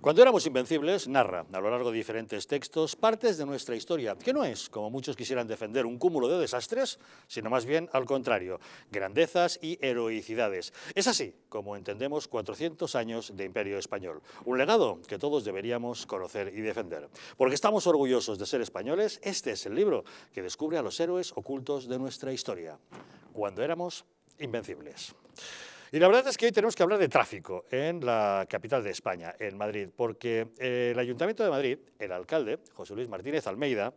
Cuando éramos invencibles, narra, a lo largo de diferentes textos, partes de nuestra historia, que no es, como muchos quisieran defender, un cúmulo de desastres, sino más bien al contrario, grandezas y heroicidades. Es así como entendemos 400 años de imperio español, un legado que todos deberíamos conocer y defender. Porque estamos orgullosos de ser españoles, este es el libro que descubre a los héroes ocultos de nuestra historia, cuando éramos invencibles. Y la verdad es que hoy tenemos que hablar de tráfico en la capital de España, en Madrid, porque eh, el Ayuntamiento de Madrid, el alcalde, José Luis Martínez Almeida,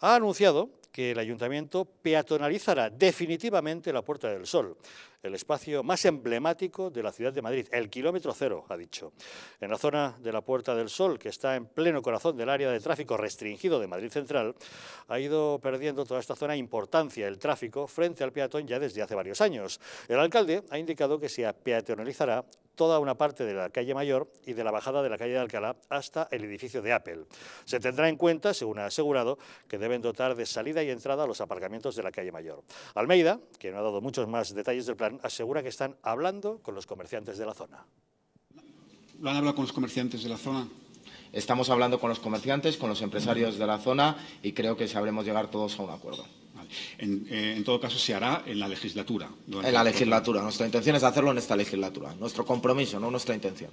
ha anunciado que el Ayuntamiento peatonalizará definitivamente la Puerta del Sol el espacio más emblemático de la ciudad de Madrid, el kilómetro cero, ha dicho. En la zona de la Puerta del Sol, que está en pleno corazón del área de tráfico restringido de Madrid Central, ha ido perdiendo toda esta zona importancia el tráfico frente al peatón ya desde hace varios años. El alcalde ha indicado que se peatonalizará toda una parte de la calle Mayor y de la bajada de la calle de Alcalá hasta el edificio de Apple. Se tendrá en cuenta, según ha asegurado, que deben dotar de salida y entrada a los aparcamientos de la calle Mayor. Almeida, que no ha dado muchos más detalles del plan, asegura que están hablando con los comerciantes de la zona. ¿Lo han hablado con los comerciantes de la zona? Estamos hablando con los comerciantes, con los empresarios de la zona y creo que sabremos llegar todos a un acuerdo. Eh, en, todo caso, se hará en la legislatura. En la legislatura. Nuestra intención es hacerlo en esta legislatura. Nuestro compromiso, no nuestra intención.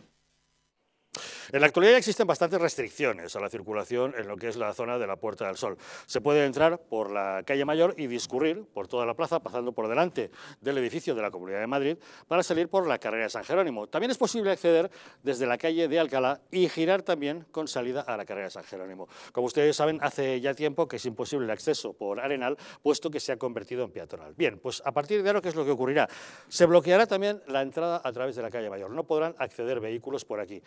En la actualidad existen bastantes restricciones a la circulación en lo que es la zona de la Puerta del Sol. Se puede entrar por la calle Mayor y discurrir por toda la plaza, pasando por delante del edificio de la Comunidad de Madrid, para salir por la carrera de San Jerónimo. También es posible acceder desde la calle de Alcalá y girar también con salida a la carrera de San Jerónimo. Como ustedes saben, hace ya tiempo que es imposible el acceso por Arenal, puesto que se ha convertido en peatonal. Bien, pues a partir de ahora, ¿qué es lo que ocurrirá? Se bloqueará también la entrada a través de la calle Mayor. No podrán acceder vehículos por aquí.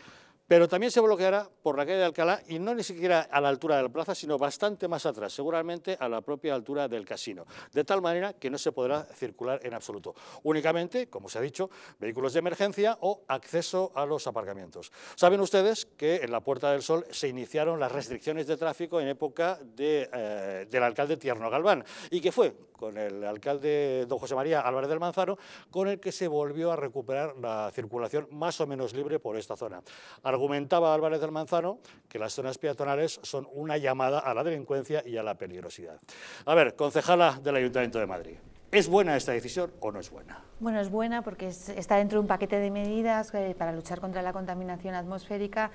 Pero también se bloqueará por la calle de Alcalá y no ni siquiera a la altura de la plaza, sino bastante más atrás, seguramente a la propia altura del casino, de tal manera que no se podrá circular en absoluto. Únicamente, como se ha dicho, vehículos de emergencia o acceso a los aparcamientos. Saben ustedes que en la Puerta del Sol se iniciaron las restricciones de tráfico en época eh, del alcalde Tierno Galván y que fue con el alcalde don José María Álvarez del Manzano con el que se volvió a recuperar la circulación más o menos libre por esta zona. argumento comentaba Álvarez del Manzano que las zonas peatonales son una llamada a la delincuencia y a la peligrosidad. A ver, concejala del Ayuntamiento de Madrid. ¿Es buena esta decisión o no es buena? Bueno, es buena porque está dentro de un paquete de medidas eh, para luchar contra la contaminación atmosférica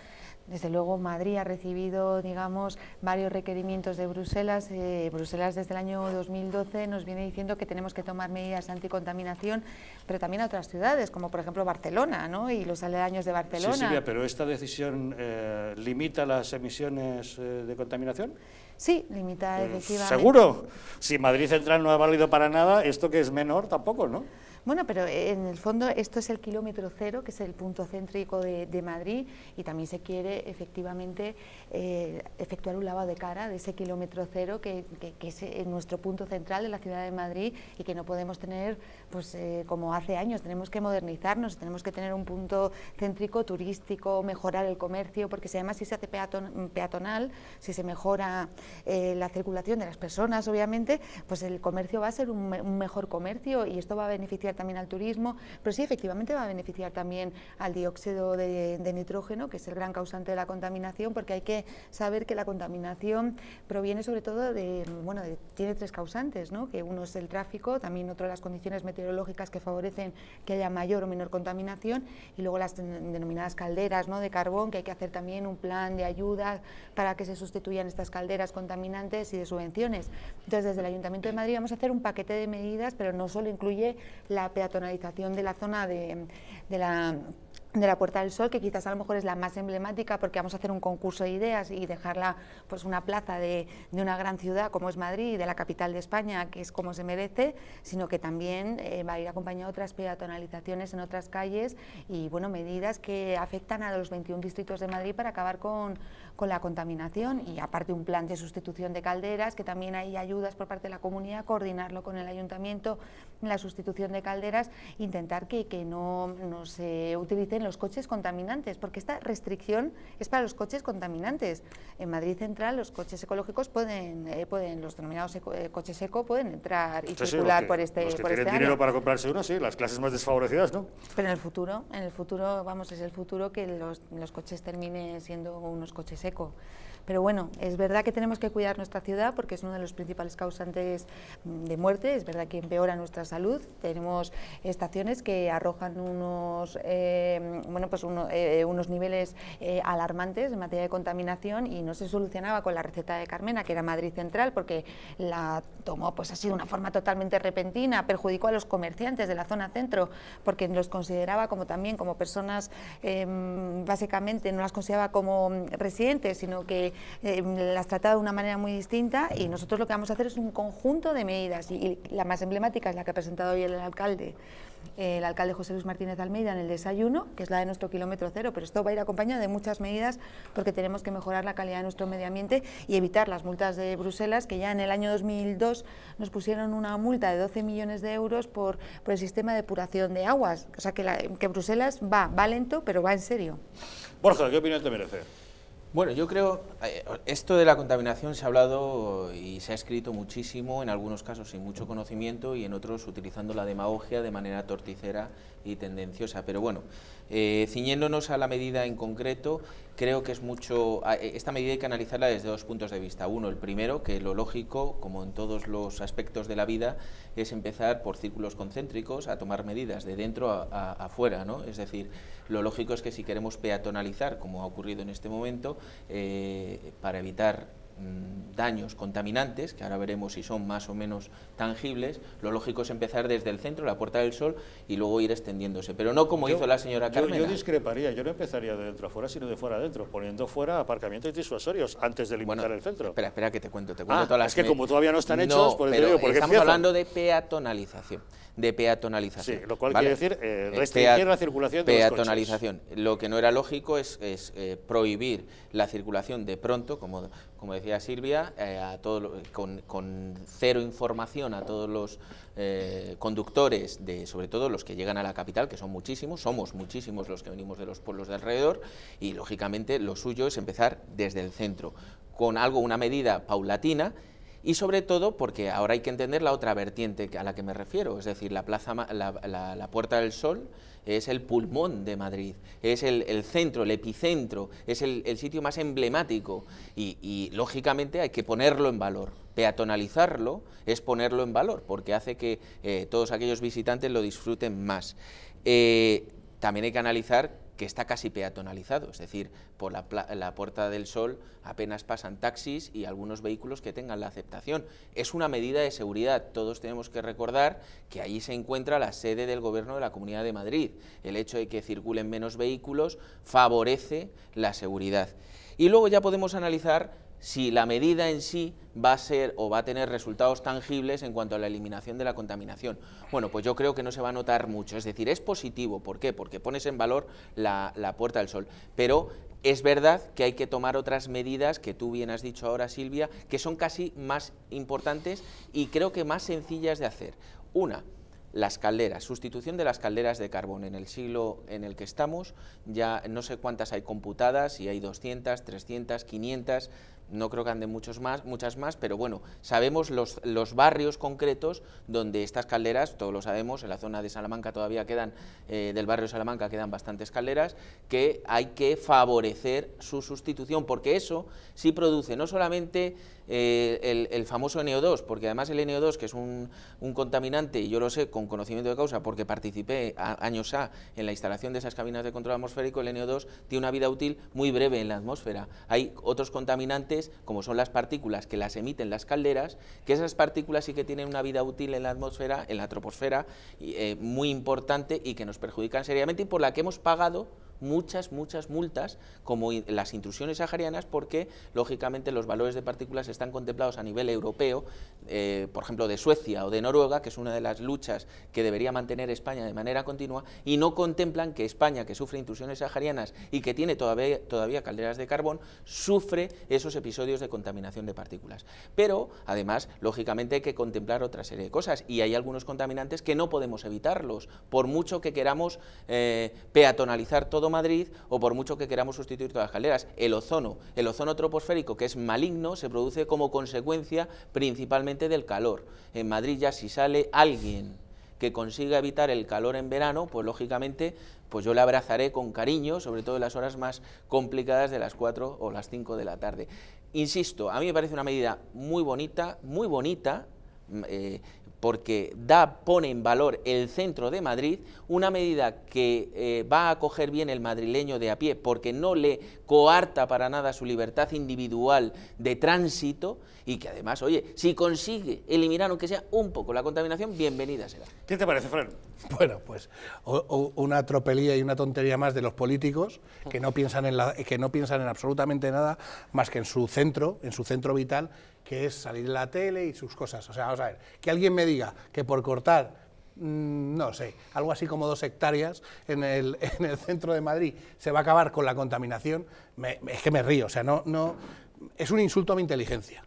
desde luego, Madrid ha recibido, digamos, varios requerimientos de Bruselas. Eh, Bruselas desde el año 2012 nos viene diciendo que tenemos que tomar medidas anticontaminación, pero también a otras ciudades, como por ejemplo Barcelona, ¿no? Y los aledaños de Barcelona. Sí, Silvia, pero esta decisión eh, limita las emisiones eh, de contaminación. Sí, limita efectivamente. Seguro. Si Madrid Central no ha valido para nada, esto que es menor tampoco, ¿no? Bueno, pero eh, en el fondo esto es el kilómetro cero, que es el punto céntrico de, Madrid, y también se quiere efectivamente eh, efectuar un lavado de cara de ese kilómetro cero que, es eh, nuestro punto central de la ciudad de Madrid y que no podemos tener pues como hace años. Tenemos que modernizarnos, tenemos que tener un punto céntrico turístico, mejorar el comercio, porque si además si se hace peatonal, si se mejora la circulación de las personas, obviamente, pues el comercio va a ser un, un mejor comercio y esto va a beneficiar también al turismo, pero sí, efectivamente va a beneficiar también al dióxido de, nitrógeno, que es el gran causante de la contaminación, porque hay que saber que la contaminación proviene sobre todo de, bueno, tiene tres causantes, ¿no? que uno es el tráfico, también otro las condiciones meteorológicas que favorecen que haya mayor o menor contaminación, y luego las denominadas calderas ¿no? de carbón, que hay que hacer también un plan de ayuda para que se sustituyan estas calderas contaminantes y de subvenciones. Entonces, desde el Ayuntamiento de Madrid vamos a hacer un paquete de medidas, pero no solo incluye la peatonalización de la zona de, la de la Puerta del Sol, que quizás a lo mejor es la más emblemática porque vamos a hacer un concurso de ideas y dejarla pues una plaza de, una gran ciudad como es Madrid, de la capital de España, que es como se merece, sino que también eh, va a ir acompañar otras peatonalizaciones en otras calles y bueno, medidas que afectan a los 21 distritos de Madrid para acabar con, con la contaminación y aparte un plan de sustitución de calderas, que también hay ayudas por parte de la comunidad, coordinarlo con el ayuntamiento, la sustitución de calderas, intentar que, no, no, se utilicen los coches contaminantes, porque esta restricción es para los coches contaminantes. En Madrid Central los coches ecológicos pueden, eh, pueden los denominados eh, coches eco pueden entrar y circular por este los que por este dinero para comprarse uno, sí, las clases más desfavorecidas, ¿no? Pero en el futuro, en el futuro, vamos, es el futuro que los, coches terminen siendo unos coches Eco. Pero bueno, es verdad que tenemos que cuidar nuestra ciudad porque es uno de los principales causantes mm, de muerte, es verdad que empeora nuestra salud. Tenemos estaciones que arrojan unos, eh, bueno, pues eh, unos niveles eh, alarmantes en materia de contaminación y no se solucionaba con la receta de Carmena, que era Madrid Central, porque la tomó pues así de una forma totalmente repentina, perjudicó a los comerciantes de la zona centro porque los consideraba como también como personas, em, básicamente no las consideraba como mm, residentes, sino que eh, las tratado de una manera muy distinta y nosotros lo que vamos a hacer es un conjunto de medidas y, la más emblemática es la que ha presentado hoy el alcalde, el alcalde José Luis Martínez Almeida en el desayuno, que es la de nuestro kilómetro cero, pero esto va a ir acompañado de muchas medidas porque tenemos que mejorar la calidad de nuestro medio ambiente y evitar las multas de Bruselas, que ya en el año 2002 nos pusieron una multa de 12 millones de euros por, por el sistema de depuración de aguas, o sea que, que Bruselas va, va lento, pero va en serio. Borja, ¿qué opinión te merece? Bueno, yo creo, eh, esto de la contaminación se ha hablado y se ha escrito muchísimo, en algunos casos sin mucho conocimiento y en otros utilizando la demagogia de manera torticera tendenciosa. Pero bueno, eh, ciñéndonos a la medida en concreto, creo que es mucho... E, esta medida hay que analizarla desde dos puntos de vista. Uno, el primero, que lo lógico, como en todos los aspectos de la vida, es empezar por círculos concéntricos a tomar medidas de dentro a, afuera. ¿no? Es decir, lo lógico es que si queremos peatonalizar, como ha ocurrido en este momento, eh, para evitar Mm, daños contaminantes, que ahora veremos si son más o menos tangibles, lo lógico es empezar desde el centro, la Puerta del Sol, y luego ir extendiéndose. Pero no como hizo la señora Carmen. Yo, yo, discreparía, yo no empezaría de dentro afuera, sino de fuera adentro, poniendo fuera aparcamientos disuasorios antes de limitar el centro. Espera, espera, que te cuento, te cuento ah, todas las... Es que como todavía no están hechos, pues pero estamos hablando de peatonalización de peatonalización. Sí, lo cual quiere decir eh, eh, restringir la circulación de peatonalización. Lo que no era lógico es, eh, prohibir la circulación de pronto, como como decía Silvia, eh, a con, cero información a todos los eh, conductores, de, sobre todo los que llegan a la capital, que son muchísimos, somos muchísimos los que venimos de los pueblos de alrededor, y lógicamente lo suyo es empezar desde el centro, con algo, una medida paulatina, y sobre todo porque ahora hay que entender la otra vertiente a la que me refiero, es decir, la, plaza, la, la Puerta del Sol es el pulmón de Madrid, es el, centro, el epicentro, es el, sitio más emblemático y, lógicamente hay que ponerlo en valor. Peatonalizarlo es ponerlo en valor porque hace que eh, todos aquellos visitantes lo disfruten más. Eh, también hay que analizar que está casi peatonalizado, es decir, por la, Puerta del Sol apenas pasan taxis y algunos vehículos que tengan la aceptación. Es una medida de seguridad, todos tenemos que recordar que allí se encuentra la sede del Gobierno de la Comunidad de Madrid. El hecho de que circulen menos vehículos favorece la seguridad. Y luego ya podemos analizar si la medida en sí va a ser o va a tener resultados tangibles en cuanto a la eliminación de la contaminación. Bueno, pues yo creo que no se va a notar mucho, es decir, es positivo, ¿por qué? Porque pones en valor la, Puerta del Sol, pero es verdad que hay que tomar otras medidas que tú bien has dicho ahora, Silvia, que son casi más importantes y creo que más sencillas de hacer. Una, las calderas, sustitución de las calderas de carbón. En el siglo en el que estamos, ya no sé cuántas hay computadas, si hay 200, 300, 500, no creo que ande muchos más, muchas más, pero bueno, sabemos los, los, barrios concretos donde estas calderas, todos lo sabemos, en la zona de Salamanca todavía quedan, eh, del barrio Salamanca quedan bastantes calderas, que hay que favorecer su sustitución, porque eso sí produce no solamente eh, el, famoso NO2, porque además el NO2, que es un, contaminante, y yo lo sé con conocimiento de causa, porque participé años A en la instalación de esas cabinas de control atmosférico, el NO2 tiene una vida útil muy breve en la atmósfera. Hay otros contaminantes, como son las partículas que las emiten las calderas, que esas partículas sí que tienen una vida útil en la atmósfera, en la troposfera, eh, muy importante y que nos perjudican seriamente y por la que hemos pagado muchas, muchas multas, como las intrusiones saharianas, porque lógicamente los valores de partículas están contemplados a nivel europeo, eh, por ejemplo de Suecia o de Noruega, que es una de las luchas que debería mantener España de manera continua, y no contemplan que España, que sufre intrusiones saharianas y que tiene todavía, todavía calderas de carbón, sufre esos episodios de contaminación de partículas. Pero, además, lógicamente hay que contemplar otra serie de cosas, y hay algunos contaminantes que no podemos evitarlos, por mucho que queramos eh, peatonalizar todo Madrid o por mucho que queramos sustituir todas las calderas. El ozono, el ozono troposférico, que es maligno, se produce como consecuencia principalmente del calor. En Madrid ya si sale alguien que consiga evitar el calor en verano, pues lógicamente pues yo le abrazaré con cariño, sobre todo en las horas más complicadas de las 4 o las 5 de la tarde. Insisto, a mí me parece una medida muy bonita, muy bonita, mm, eh, porque da, pone en valor el centro de Madrid, una medida que eh, va a coger bien el madrileño de a pie, porque no le coarta para nada su libertad individual de tránsito y que además, oye, si consigue eliminar aunque sea un poco la contaminación, bienvenida será. ¿Qué te parece, Fran? Bueno, pues una tropelía y una tontería más de los políticos que no piensan en, la, que no piensan en absolutamente nada más que en su centro, en su centro vital que es salir de la tele y sus cosas. O sea, vamos a ver, que alguien me diga que por cortar mm, no sé, algo así como dos hectáreas en el, centro de Madrid, se va a acabar con la contaminación, es que me río, o sea, no, no, es un insulto a mi inteligencia,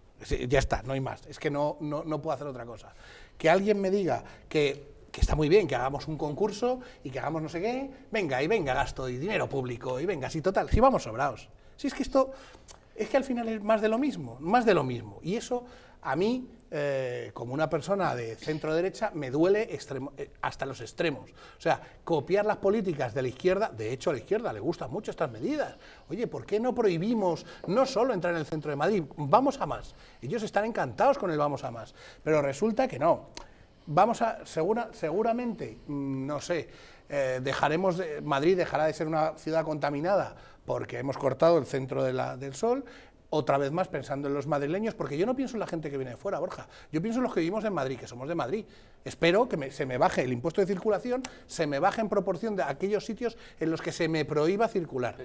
ya está, no hay más, es que no, no, puedo hacer otra cosa. Que alguien me diga que, está muy bien, que hagamos un concurso y que hagamos no sé qué, venga, y venga gasto y dinero público, y venga, sí, total, si vamos sobrados. Si es que esto, es que al final es más de lo mismo, más de lo mismo. Y eso a mí, eh, como una persona de centro derecha, me duele eh, hasta los extremos. O sea, copiar las políticas de la izquierda, de hecho a la izquierda le gustan mucho estas medidas. Oye, ¿por qué no prohibimos no solo entrar en el centro de Madrid? Vamos a más. Ellos están encantados con el vamos a más. Pero resulta que no. Vamos a, seguramente, mm, no sé, eh, dejaremos Madrid dejará de ser una ciudad contaminada porque hemos cortado el centro del sol, otra vez más pensando en los madrileños, porque yo no pienso en la gente que viene de fuera, Borja, yo pienso en los que vivimos en Madrid, que somos de Madrid, Espero que me, se me baje el impuesto de circulación, se me baje en proporción de aquellos sitios en los que se me prohíba circular.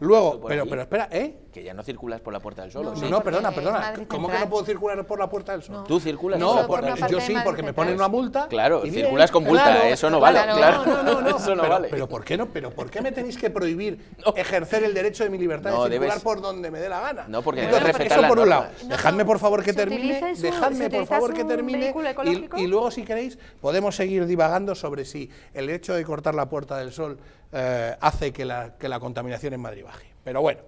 Luego, pero, pero espera, ¿eh? Que ya no circulas por la Puerta del Sol. No, perdona, perdona. ¿Cómo que no puedo circular por la Puerta del Sol? No. Tú circulas. No, yo sí, porque me ponen una multa. Claro, circulas con multa, eso no vale. Claro, No, no, no, eso no pero, vale. Pero ¿por qué no? Pero ¿por qué me tenéis que prohibir ejercer el derecho de mi libertad de circular por donde me dé la gana? No, porque eso por un lado. Dejadme por favor que termine, dejadme por favor que termine y luego si queréis podemos seguir divagando sobre si el hecho de cortar la Puerta del Sol eh, hace que la, contaminación en Madrid baje. Pero bueno,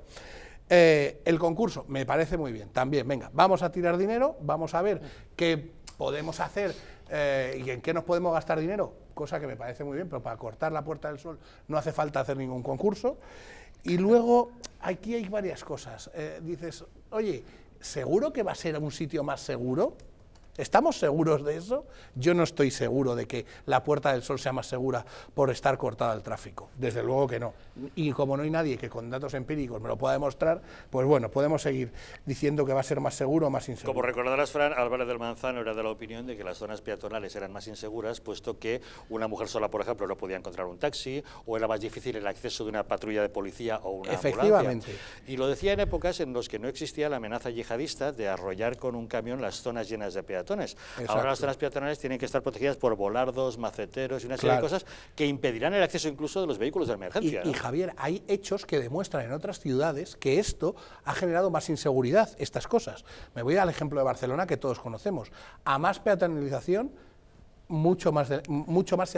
eh, el concurso me parece muy bien. También, venga, vamos a tirar dinero, vamos a ver qué podemos hacer eh, y en qué nos podemos gastar dinero, cosa que me parece muy bien, pero para cortar la Puerta del Sol no hace falta hacer ningún concurso. Y luego, aquí hay varias cosas. dices, oye, ¿seguro que va a ser un sitio más seguro? ¿Estamos seguros de eso? Yo no estoy seguro de que la Puerta del Sol sea más segura por estar cortada al tráfico. Desde luego que no. Y como no hay nadie que con datos empíricos me lo pueda demostrar, pues bueno, podemos seguir diciendo que va a ser más seguro o más inseguro. Como recordarás, Fran, Álvarez del Manzano era de la opinión de que las zonas peatonales eran más inseguras, puesto que una mujer sola, por ejemplo, no podía encontrar un taxi, o era más difícil el acceso de una patrulla de policía o una Efectivamente. Y lo decía en épocas en las que no existía la amenaza yihadista de arrollar con un camión las zonas llenas de peatones Ahora las zonas peatonales tienen que estar protegidas por volardos, maceteros y una serie de cosas que impedirán el acceso incluso de los vehículos de emergencia. y, Javier, hay hechos que demuestran en otras ciudades que esto ha generado más inseguridad, estas cosas. Me voy al ejemplo de Barcelona que todos conocemos. A más peatonalización mucho más, mucho más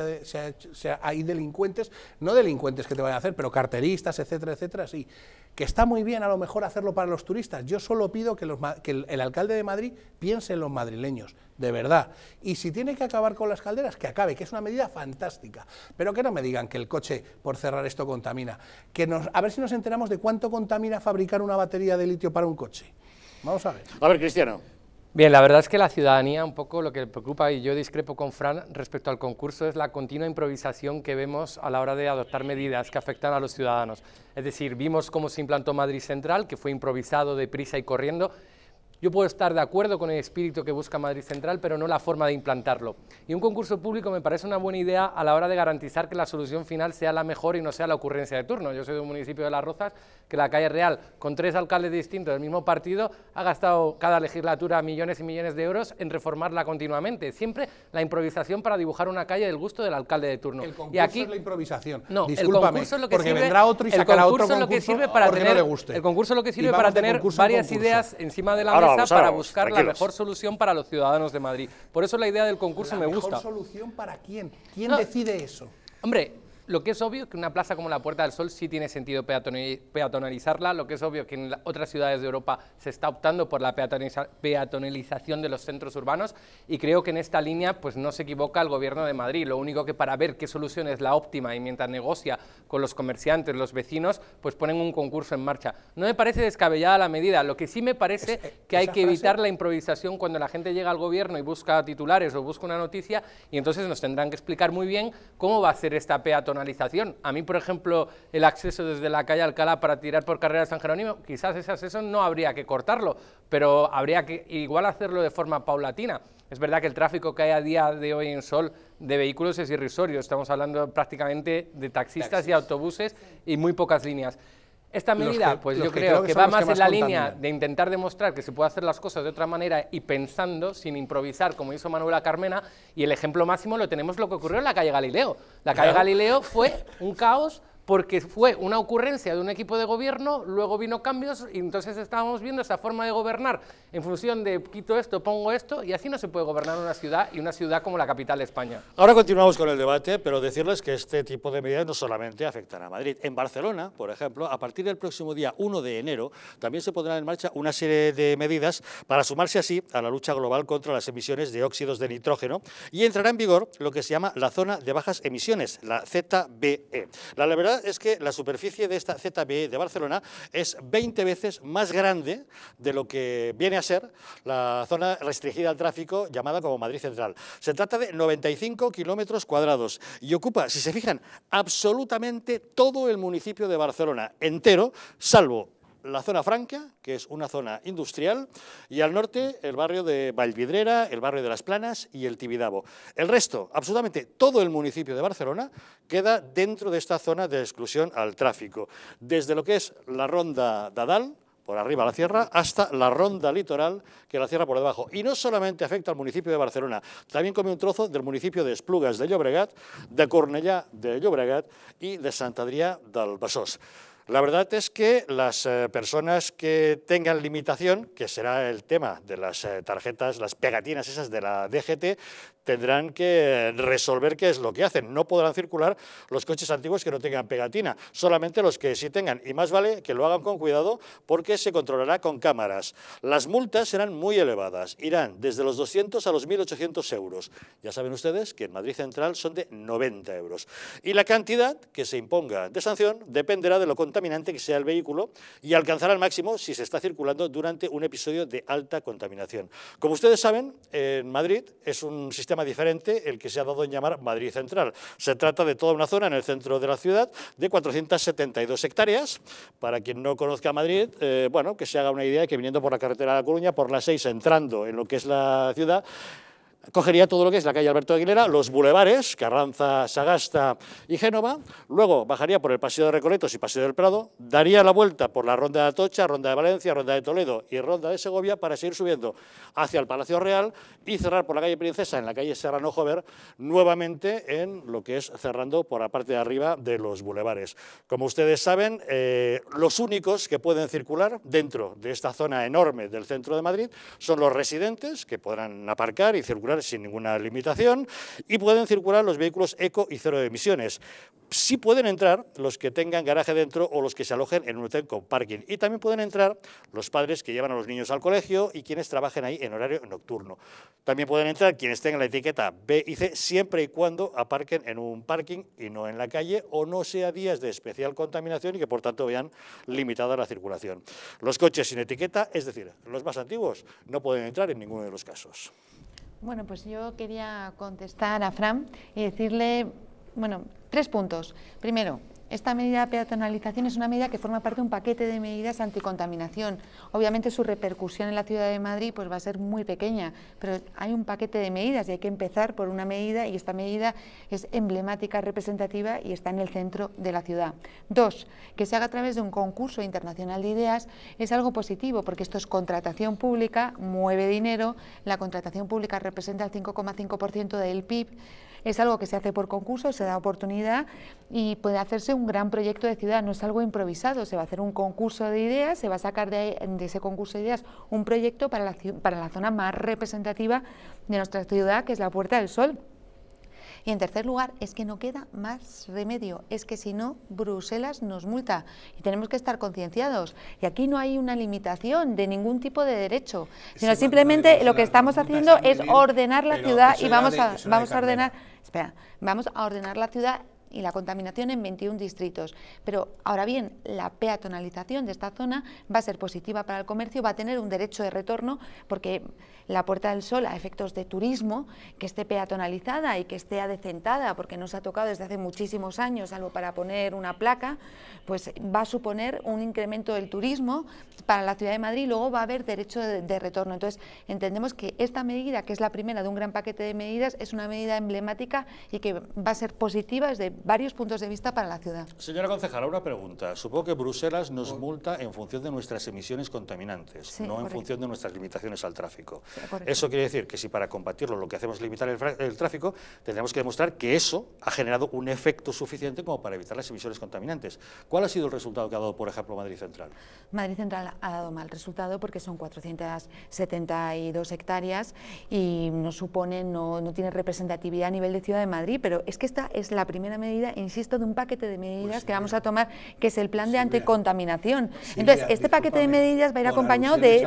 hay delincuentes, no delincuentes que te vayan a hacer, pero carteristas, etcétera, etcétera, sí. Que está muy bien a lo mejor hacerlo para los turistas. Yo solo pido que, el, el, alcalde de Madrid piense en los madrileños, de verdad. Y si tiene que acabar con las calderas, que acabe, que es una medida fantástica. Pero que no me digan que el coche, por cerrar esto, contamina. Que nos, a ver si nos enteramos de cuánto contamina fabricar una batería de litio para un coche. Vamos a ver. A ver, Cristiano. Bien, la verdad es que la ciudadanía, un poco lo que preocupa, y yo discrepo con Fran respecto al concurso, es la continua improvisación que vemos a la hora de adoptar medidas que afectan a los ciudadanos. Es decir, vimos cómo se implantó Madrid Central, que fue improvisado deprisa y corriendo, yo puedo estar de acuerdo con el espíritu que busca Madrid Central, pero no la forma de implantarlo. Y un concurso público me parece una buena idea a la hora de garantizar que la solución final sea la mejor y no sea la ocurrencia de turno. Yo soy de un municipio de Las Rozas que la calle Real, con tres alcaldes distintos del mismo partido, ha gastado cada legislatura millones y millones de euros en reformarla continuamente. Siempre la improvisación para dibujar una calle del gusto del alcalde de turno. El concurso aquí, es la improvisación. No, el concurso lo que porque sirve, vendrá otro y sacará otro concurso. Lo que sirve para tener, El concurso lo que sirve para tener varias ideas encima de la para buscar la mejor solución para los ciudadanos de Madrid. Por eso la idea del concurso me gusta. ¿La solución para quién? ¿Quién decide eso? Hombre, lo que es obvio es que una plaza como la Puerta del Sol sí tiene sentido peatonalizarla, lo que es obvio es que en otras ciudades de Europa se está optando por la peatonalización de los centros urbanos y creo que en esta línea pues no se equivoca el gobierno de Madrid, lo único que para ver qué solución es la óptima y mientras negocia con los comerciantes, los vecinos, pues ponen un concurso en marcha. No me parece descabellada la medida, lo que sí me parece es, eh, que hay que evitar la improvisación cuando la gente llega al gobierno y busca titulares o busca una noticia y entonces nos tendrán que explicar muy bien cómo va a ser esta peatonalización a mí, por ejemplo, el acceso desde la calle Alcalá para tirar por carrera de San Jerónimo, quizás ese acceso no habría que cortarlo, pero habría que igual hacerlo de forma paulatina. Es verdad que el tráfico que hay a día de hoy en Sol de vehículos es irrisorio, estamos hablando prácticamente de taxistas, y autobuses y muy pocas líneas. Esta medida, pues yo creo que, va más, en la línea de intentar demostrar que se puede hacer las cosas de otra manera y pensando, sin improvisar, como hizo Manuela Carmena, y el ejemplo máximo lo tenemos lo que ocurrió en la calle Galileo. La calle Galileo fue un caos porque fue una ocurrencia de un equipo de gobierno, luego vino cambios y entonces estábamos viendo esa forma de gobernar en función de quito esto, pongo esto, y así no se puede gobernar una ciudad y una ciudad como la capital de España. Ahora continuamos con el debate, pero decirles que este tipo de medidas no solamente afectan a Madrid. En Barcelona, por ejemplo, a partir del próximo día 1 de enero, también se pondrán en marcha una serie de medidas para sumarse así a la lucha global contra las emisiones de óxidos de nitrógeno y entrará en vigor lo que se llama la zona de bajas emisiones, la ZBE. La verdad es que la superficie de esta ZBE de Barcelona es 20 veces más grande de lo que viene a ser la zona restringida al tráfico llamada como Madrid Central. Se trata de 95 kilómetros cuadrados y ocupa, si se fijan, absolutamente todo el municipio de Barcelona entero, salvo la zona franca, que es una zona industrial, y al norte el barrio de Valvidrera, el barrio de Las Planas y el Tibidabo. El resto, absolutamente todo el municipio de Barcelona, queda dentro de esta zona de exclusión al tráfico, desde lo que es la ronda Dadal, por arriba la sierra, hasta la ronda litoral, que la cierra por debajo. Y no solamente afecta al municipio de Barcelona, también come un trozo del municipio de Esplugas de Llobregat, de Cornellà de Llobregat y de Sant Adrià del Besòs. La verdad es que las eh, personas que tengan limitación, que será el tema de las eh, tarjetas, las pegatinas esas de la DGT, tendrán que resolver qué es lo que hacen. No podrán circular los coches antiguos que no tengan pegatina, solamente los que sí tengan. Y más vale que lo hagan con cuidado porque se controlará con cámaras. Las multas serán muy elevadas, irán desde los 200 a los 1.800 euros. Ya saben ustedes que en Madrid Central son de 90 euros. Y la cantidad que se imponga de sanción dependerá de lo contaminante que sea el vehículo y alcanzará el máximo si se está circulando durante un episodio de alta contaminación. Como ustedes saben, en Madrid es un sistema diferente el que se ha dado en llamar Madrid Central. Se trata de toda una zona en el centro de la ciudad de 472 hectáreas. Para quien no conozca Madrid, eh, bueno, que se haga una idea de que viniendo por la carretera de La Coruña, por las 6, entrando en lo que es la ciudad, cogería todo lo que es la calle Alberto Aguilera, los bulevares, Carranza, Sagasta y Génova, luego bajaría por el Paseo de Recoletos y Paseo del Prado, daría la vuelta por la Ronda de Atocha, Ronda de Valencia, Ronda de Toledo y Ronda de Segovia para seguir subiendo hacia el Palacio Real y cerrar por la calle Princesa en la calle Serrano Jover, nuevamente en lo que es cerrando por la parte de arriba de los bulevares. Como ustedes saben, eh, los únicos que pueden circular dentro de esta zona enorme del centro de Madrid son los residentes que podrán aparcar y circular sin ninguna limitación y pueden circular los vehículos eco y cero de emisiones. Sí pueden entrar los que tengan garaje dentro o los que se alojen en un hotel con parking. Y también pueden entrar los padres que llevan a los niños al colegio y quienes trabajen ahí en horario nocturno. También pueden entrar quienes tengan la etiqueta B y C siempre y cuando aparquen en un parking y no en la calle o no sea días de especial contaminación y que por tanto vean limitada la circulación. Los coches sin etiqueta, es decir, los más antiguos, no pueden entrar en ninguno de los casos. Bueno, pues yo quería contestar a Fran y decirle, bueno, tres puntos. Primero, esta medida de peatonalización es una medida que forma parte de un paquete de medidas anticontaminación. Obviamente su repercusión en la ciudad de Madrid pues, va a ser muy pequeña, pero hay un paquete de medidas y hay que empezar por una medida y esta medida es emblemática, representativa y está en el centro de la ciudad. Dos, que se haga a través de un concurso internacional de ideas es algo positivo porque esto es contratación pública, mueve dinero, la contratación pública representa el 5,5% del PIB. Es algo que se hace por concurso, se da oportunidad y puede hacerse un gran proyecto de ciudad, no es algo improvisado, se va a hacer un concurso de ideas, se va a sacar de, ese concurso de ideas un proyecto para la, para la zona más representativa de nuestra ciudad, que es la Puerta del Sol. Y en tercer lugar, es que no queda más remedio, es que si no, Bruselas nos multa y tenemos que estar concienciados. Y aquí no hay una limitación de ningún tipo de derecho, sino simplemente lo que estamos haciendo es ordenar la ciudad y vamos a, vamos a ordenar... Espera, vamos a ordenar la ciudad y la contaminación en 21 distritos. Pero ahora bien, la peatonalización de esta zona va a ser positiva para el comercio, va a tener un derecho de retorno porque la Puerta del Sol a efectos de turismo, que esté peatonalizada y que esté adecentada, porque nos ha tocado desde hace muchísimos años, algo para poner una placa, pues va a suponer un incremento del turismo para la ciudad de Madrid y luego va a haber derecho de, retorno. Entonces, entendemos que esta medida, que es la primera de un gran paquete de medidas, es una medida emblemática y que va a ser positiva desde varios puntos de vista para la ciudad. Señora concejala, una pregunta. Supongo que Bruselas nos multa en función de nuestras emisiones contaminantes, no en función de nuestras limitaciones al tráfico. eso quiere decir que si para combatirlo lo que hacemos es limitar el, tráfico, tendremos que demostrar que eso ha generado un efecto suficiente como para evitar las emisiones contaminantes. ¿Cuál ha sido el resultado que ha dado, por ejemplo, Madrid Central? Madrid Central ha dado mal resultado porque son 472 hectáreas y no supone, no, tiene representatividad a nivel de Ciudad de Madrid, pero es que esta es la primera medida, insisto, de un paquete de medidas pues que vamos a tomar, que es el plan de anticontaminación. Entonces, este paquete de medidas va a ir acompañado de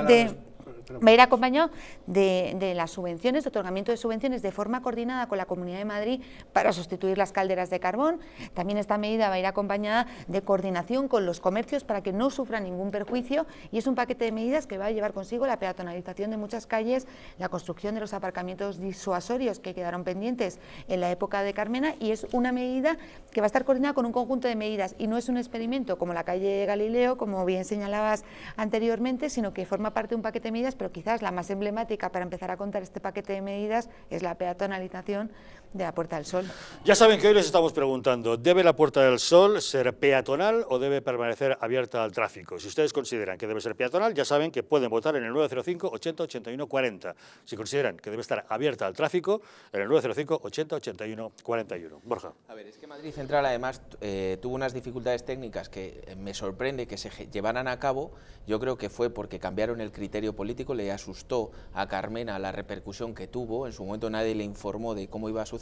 Va a ir acompañado de, las subvenciones, de otorgamiento de subvenciones de forma coordinada con la Comunidad de Madrid para sustituir las calderas de carbón. También esta medida va a ir acompañada de coordinación con los comercios para que no sufran ningún perjuicio y es un paquete de medidas que va a llevar consigo la peatonalización de muchas calles, la construcción de los aparcamientos disuasorios que quedaron pendientes en la época de Carmena y es una medida que va a estar coordinada con un conjunto de medidas y no es un experimento como la calle Galileo, como bien señalabas anteriormente, sino que forma parte de un paquete de medidas pero quizás la más emblemática para empezar a contar este paquete de medidas es la peatonalización de la Puerta del Sol. Ya saben que hoy les estamos preguntando, ¿debe la Puerta del Sol ser peatonal o debe permanecer abierta al tráfico? Si ustedes consideran que debe ser peatonal, ya saben que pueden votar en el 905 80 81 40. Si consideran que debe estar abierta al tráfico, en el 905 80 81 41. Borja. A ver, es que Madrid Central además eh, tuvo unas dificultades técnicas que eh, me sorprende que se llevaran a cabo. Yo creo que fue porque cambiaron el criterio político, le asustó a Carmena la repercusión que tuvo. En su momento nadie le informó de cómo iba a suceder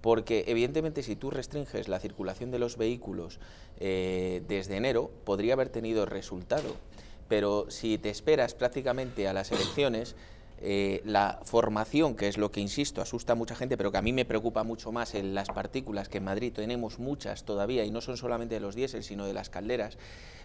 porque evidentemente si tú restringes la circulación de los vehículos eh, desde enero, podría haber tenido resultado, pero si te esperas prácticamente a las elecciones, eh, la formación, que es lo que, insisto, asusta a mucha gente, pero que a mí me preocupa mucho más en las partículas, que en Madrid tenemos muchas todavía, y no son solamente de los diésel, sino de las calderas,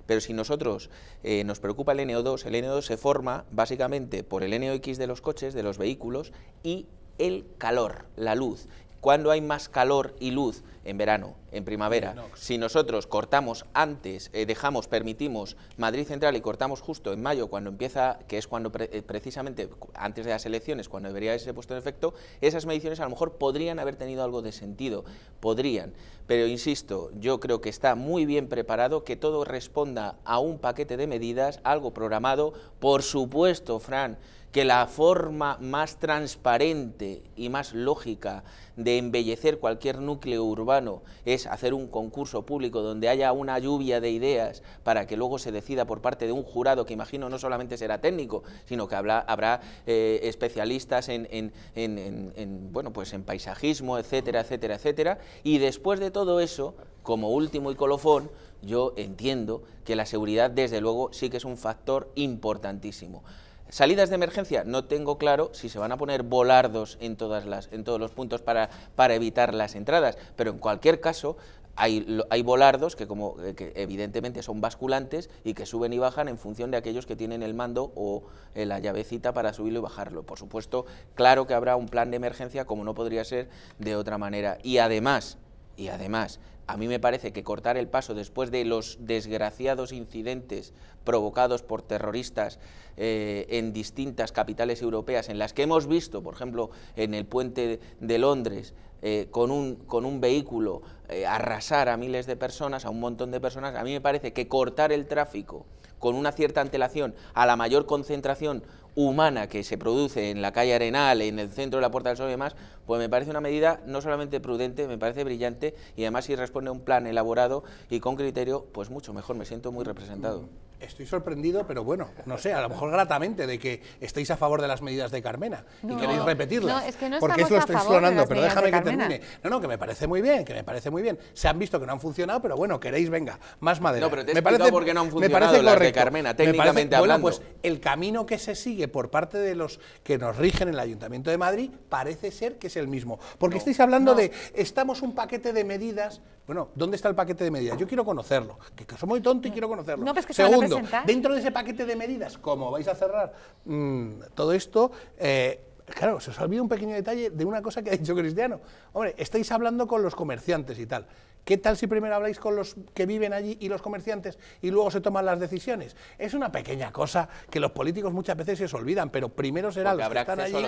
pero si nosotros eh, nos preocupa el NO2, el NO2 se forma básicamente por el NOx de los coches, de los vehículos, y el calor, la luz. cuando hay más calor y luz? En verano, en primavera. Si nosotros cortamos antes, eh, dejamos, permitimos Madrid Central y cortamos justo en mayo, cuando empieza, que es cuando eh, precisamente antes de las elecciones, cuando debería haberse puesto en efecto, esas mediciones a lo mejor podrían haber tenido algo de sentido, podrían. Pero insisto, yo creo que está muy bien preparado, que todo responda a un paquete de medidas, algo programado. Por supuesto, Fran, que la forma más transparente y más lógica de embellecer cualquier núcleo urbano es hacer un concurso público donde haya una lluvia de ideas para que luego se decida por parte de un jurado que imagino no solamente será técnico, sino que habrá, eh, especialistas en, en, bueno, pues en paisajismo, etcétera, etcétera, etcétera. Y después de todo eso, como último y colofón, yo entiendo que la seguridad desde luego sí que es un factor importantísimo. Salidas de emergencia, no tengo claro si se van a poner volardos en, todas en todos los puntos para, evitar las entradas, pero en cualquier caso hay, hay volardos que, como, eh, evidentemente son basculantes y que suben y bajan en función de aquellos que tienen el mando o eh, la llavecita para subirlo y bajarlo. Por supuesto, claro que habrá un plan de emergencia como no podría ser de otra manera. Y además, y además, a mí me parece que cortar el paso después de los desgraciados incidentes provocados por terroristas eh, en distintas capitales europeas, en las que hemos visto, por ejemplo, en el puente de Londres, eh, con, un, con un vehículo eh, arrasar a miles de personas, a un montón de personas, a mí me parece que cortar el tráfico con una cierta antelación a la mayor concentración humana que se produce en la calle Arenal, en el centro de la Puerta del Sol y demás, pues me parece una medida no solamente prudente, me parece brillante y además si responde a un plan elaborado y con criterio, pues mucho mejor, me siento muy representado estoy sorprendido, pero bueno, no sé, a lo mejor gratamente de que estéis a favor de las medidas de Carmena y queréis repetirlas. No, es que no porque eso lo estoy explorando, pero déjame que termine. No, no, que me parece muy bien, que me parece muy bien. Se han visto que no han funcionado, pero bueno, queréis, venga, más madera. No, pero te me parece porque no han funcionado me las de Carmena, técnicamente hablando. pues el camino que se sigue por parte de los que nos rigen en el Ayuntamiento de Madrid parece ser que es el mismo, porque estáis hablando de estamos un paquete de medidas bueno, ¿dónde está el paquete de medidas? Yo quiero conocerlo, que, soy muy tonto y quiero conocerlo. Pues Segundo, dentro de ese paquete de medidas, ¿cómo vais a cerrar mm, todo esto? Eh, claro, se os olvida un pequeño detalle de una cosa que ha dicho Cristiano. Hombre, estáis hablando con los comerciantes y tal. ¿Qué tal si primero habláis con los que viven allí y los comerciantes y luego se toman las decisiones? Es una pequeña cosa que los políticos muchas veces se os olvidan, pero primero será los que están allí.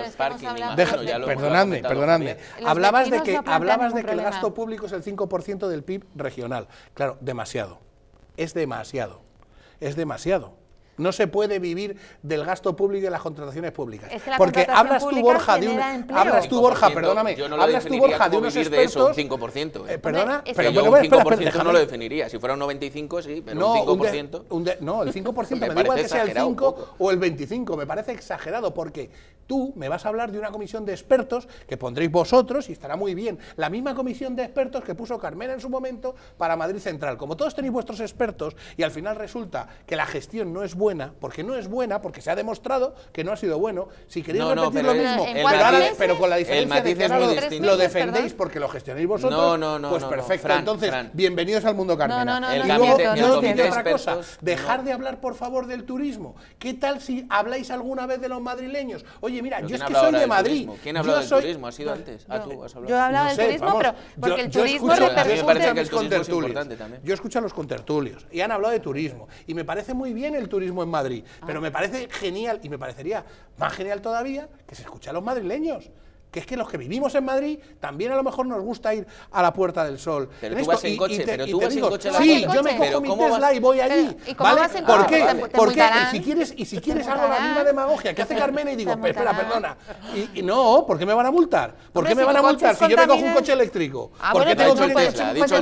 perdonadme, perdonadme. Hablabas de que, hablabas de que el gasto público es el 5% del PIB regional. Claro, demasiado. Es demasiado. Es demasiado. No se puede vivir del gasto público y de las contrataciones públicas. porque hablas tú, Borja, de un, hablas tú, Borja, perdóname, yo no lo hablas tú, Borja, de unos expertos, un 5%. perdona, pero yo un 5% no lo definiría. Si fuera un 95, sí, pero no, un 5%. no, el 5% me, me da igual que sea el 5 o el 25, me parece exagerado porque tú me vas a hablar de una comisión de expertos que pondréis vosotros y estará muy bien. La misma comisión de expertos que puso Carmena en su momento para Madrid Central. Como todos tenéis vuestros expertos y al final resulta que la gestión no es buena, buena, porque no es buena, porque se ha demostrado que no ha sido bueno. Si queréis lo mismo, pero, con la diferencia de que lo, defendéis porque lo gestionáis vosotros, no, pues perfecto. Entonces, bienvenidos al mundo no, y luego, yo otra cosa, dejar de hablar, por favor, del turismo. ¿Qué tal si habláis alguna vez de los madrileños? Oye, mira, yo es que soy de Madrid. ¿Quién ha hablado del turismo? ¿Ha sido antes? Yo he hablado del turismo, pero porque el turismo repercute. Yo escucho a los contertulios y han hablado de turismo y me parece muy bien el turismo en Madrid. Pero ah. me parece genial y me parecería más genial todavía que se escuche a los madrileños que es que los que vivimos en Madrid también a lo mejor nos gusta ir a la Puerta del Sol. Pero tú vas en coche, pero tú vas en coche. Sí, yo me cojo mi Tesla y voy allí. ¿Y cómo ¿vale? vas en ¿Por qué? ¿Por qué? Y si quieres, y si quieres la misma demagogia que hace Carmena y digo, espera, perdona. Y, no, ¿por qué me van a multar? ¿Por qué me van a multar si yo me cojo un coche eléctrico? Ah, ¿Por qué tengo que ir Tesla? Dicho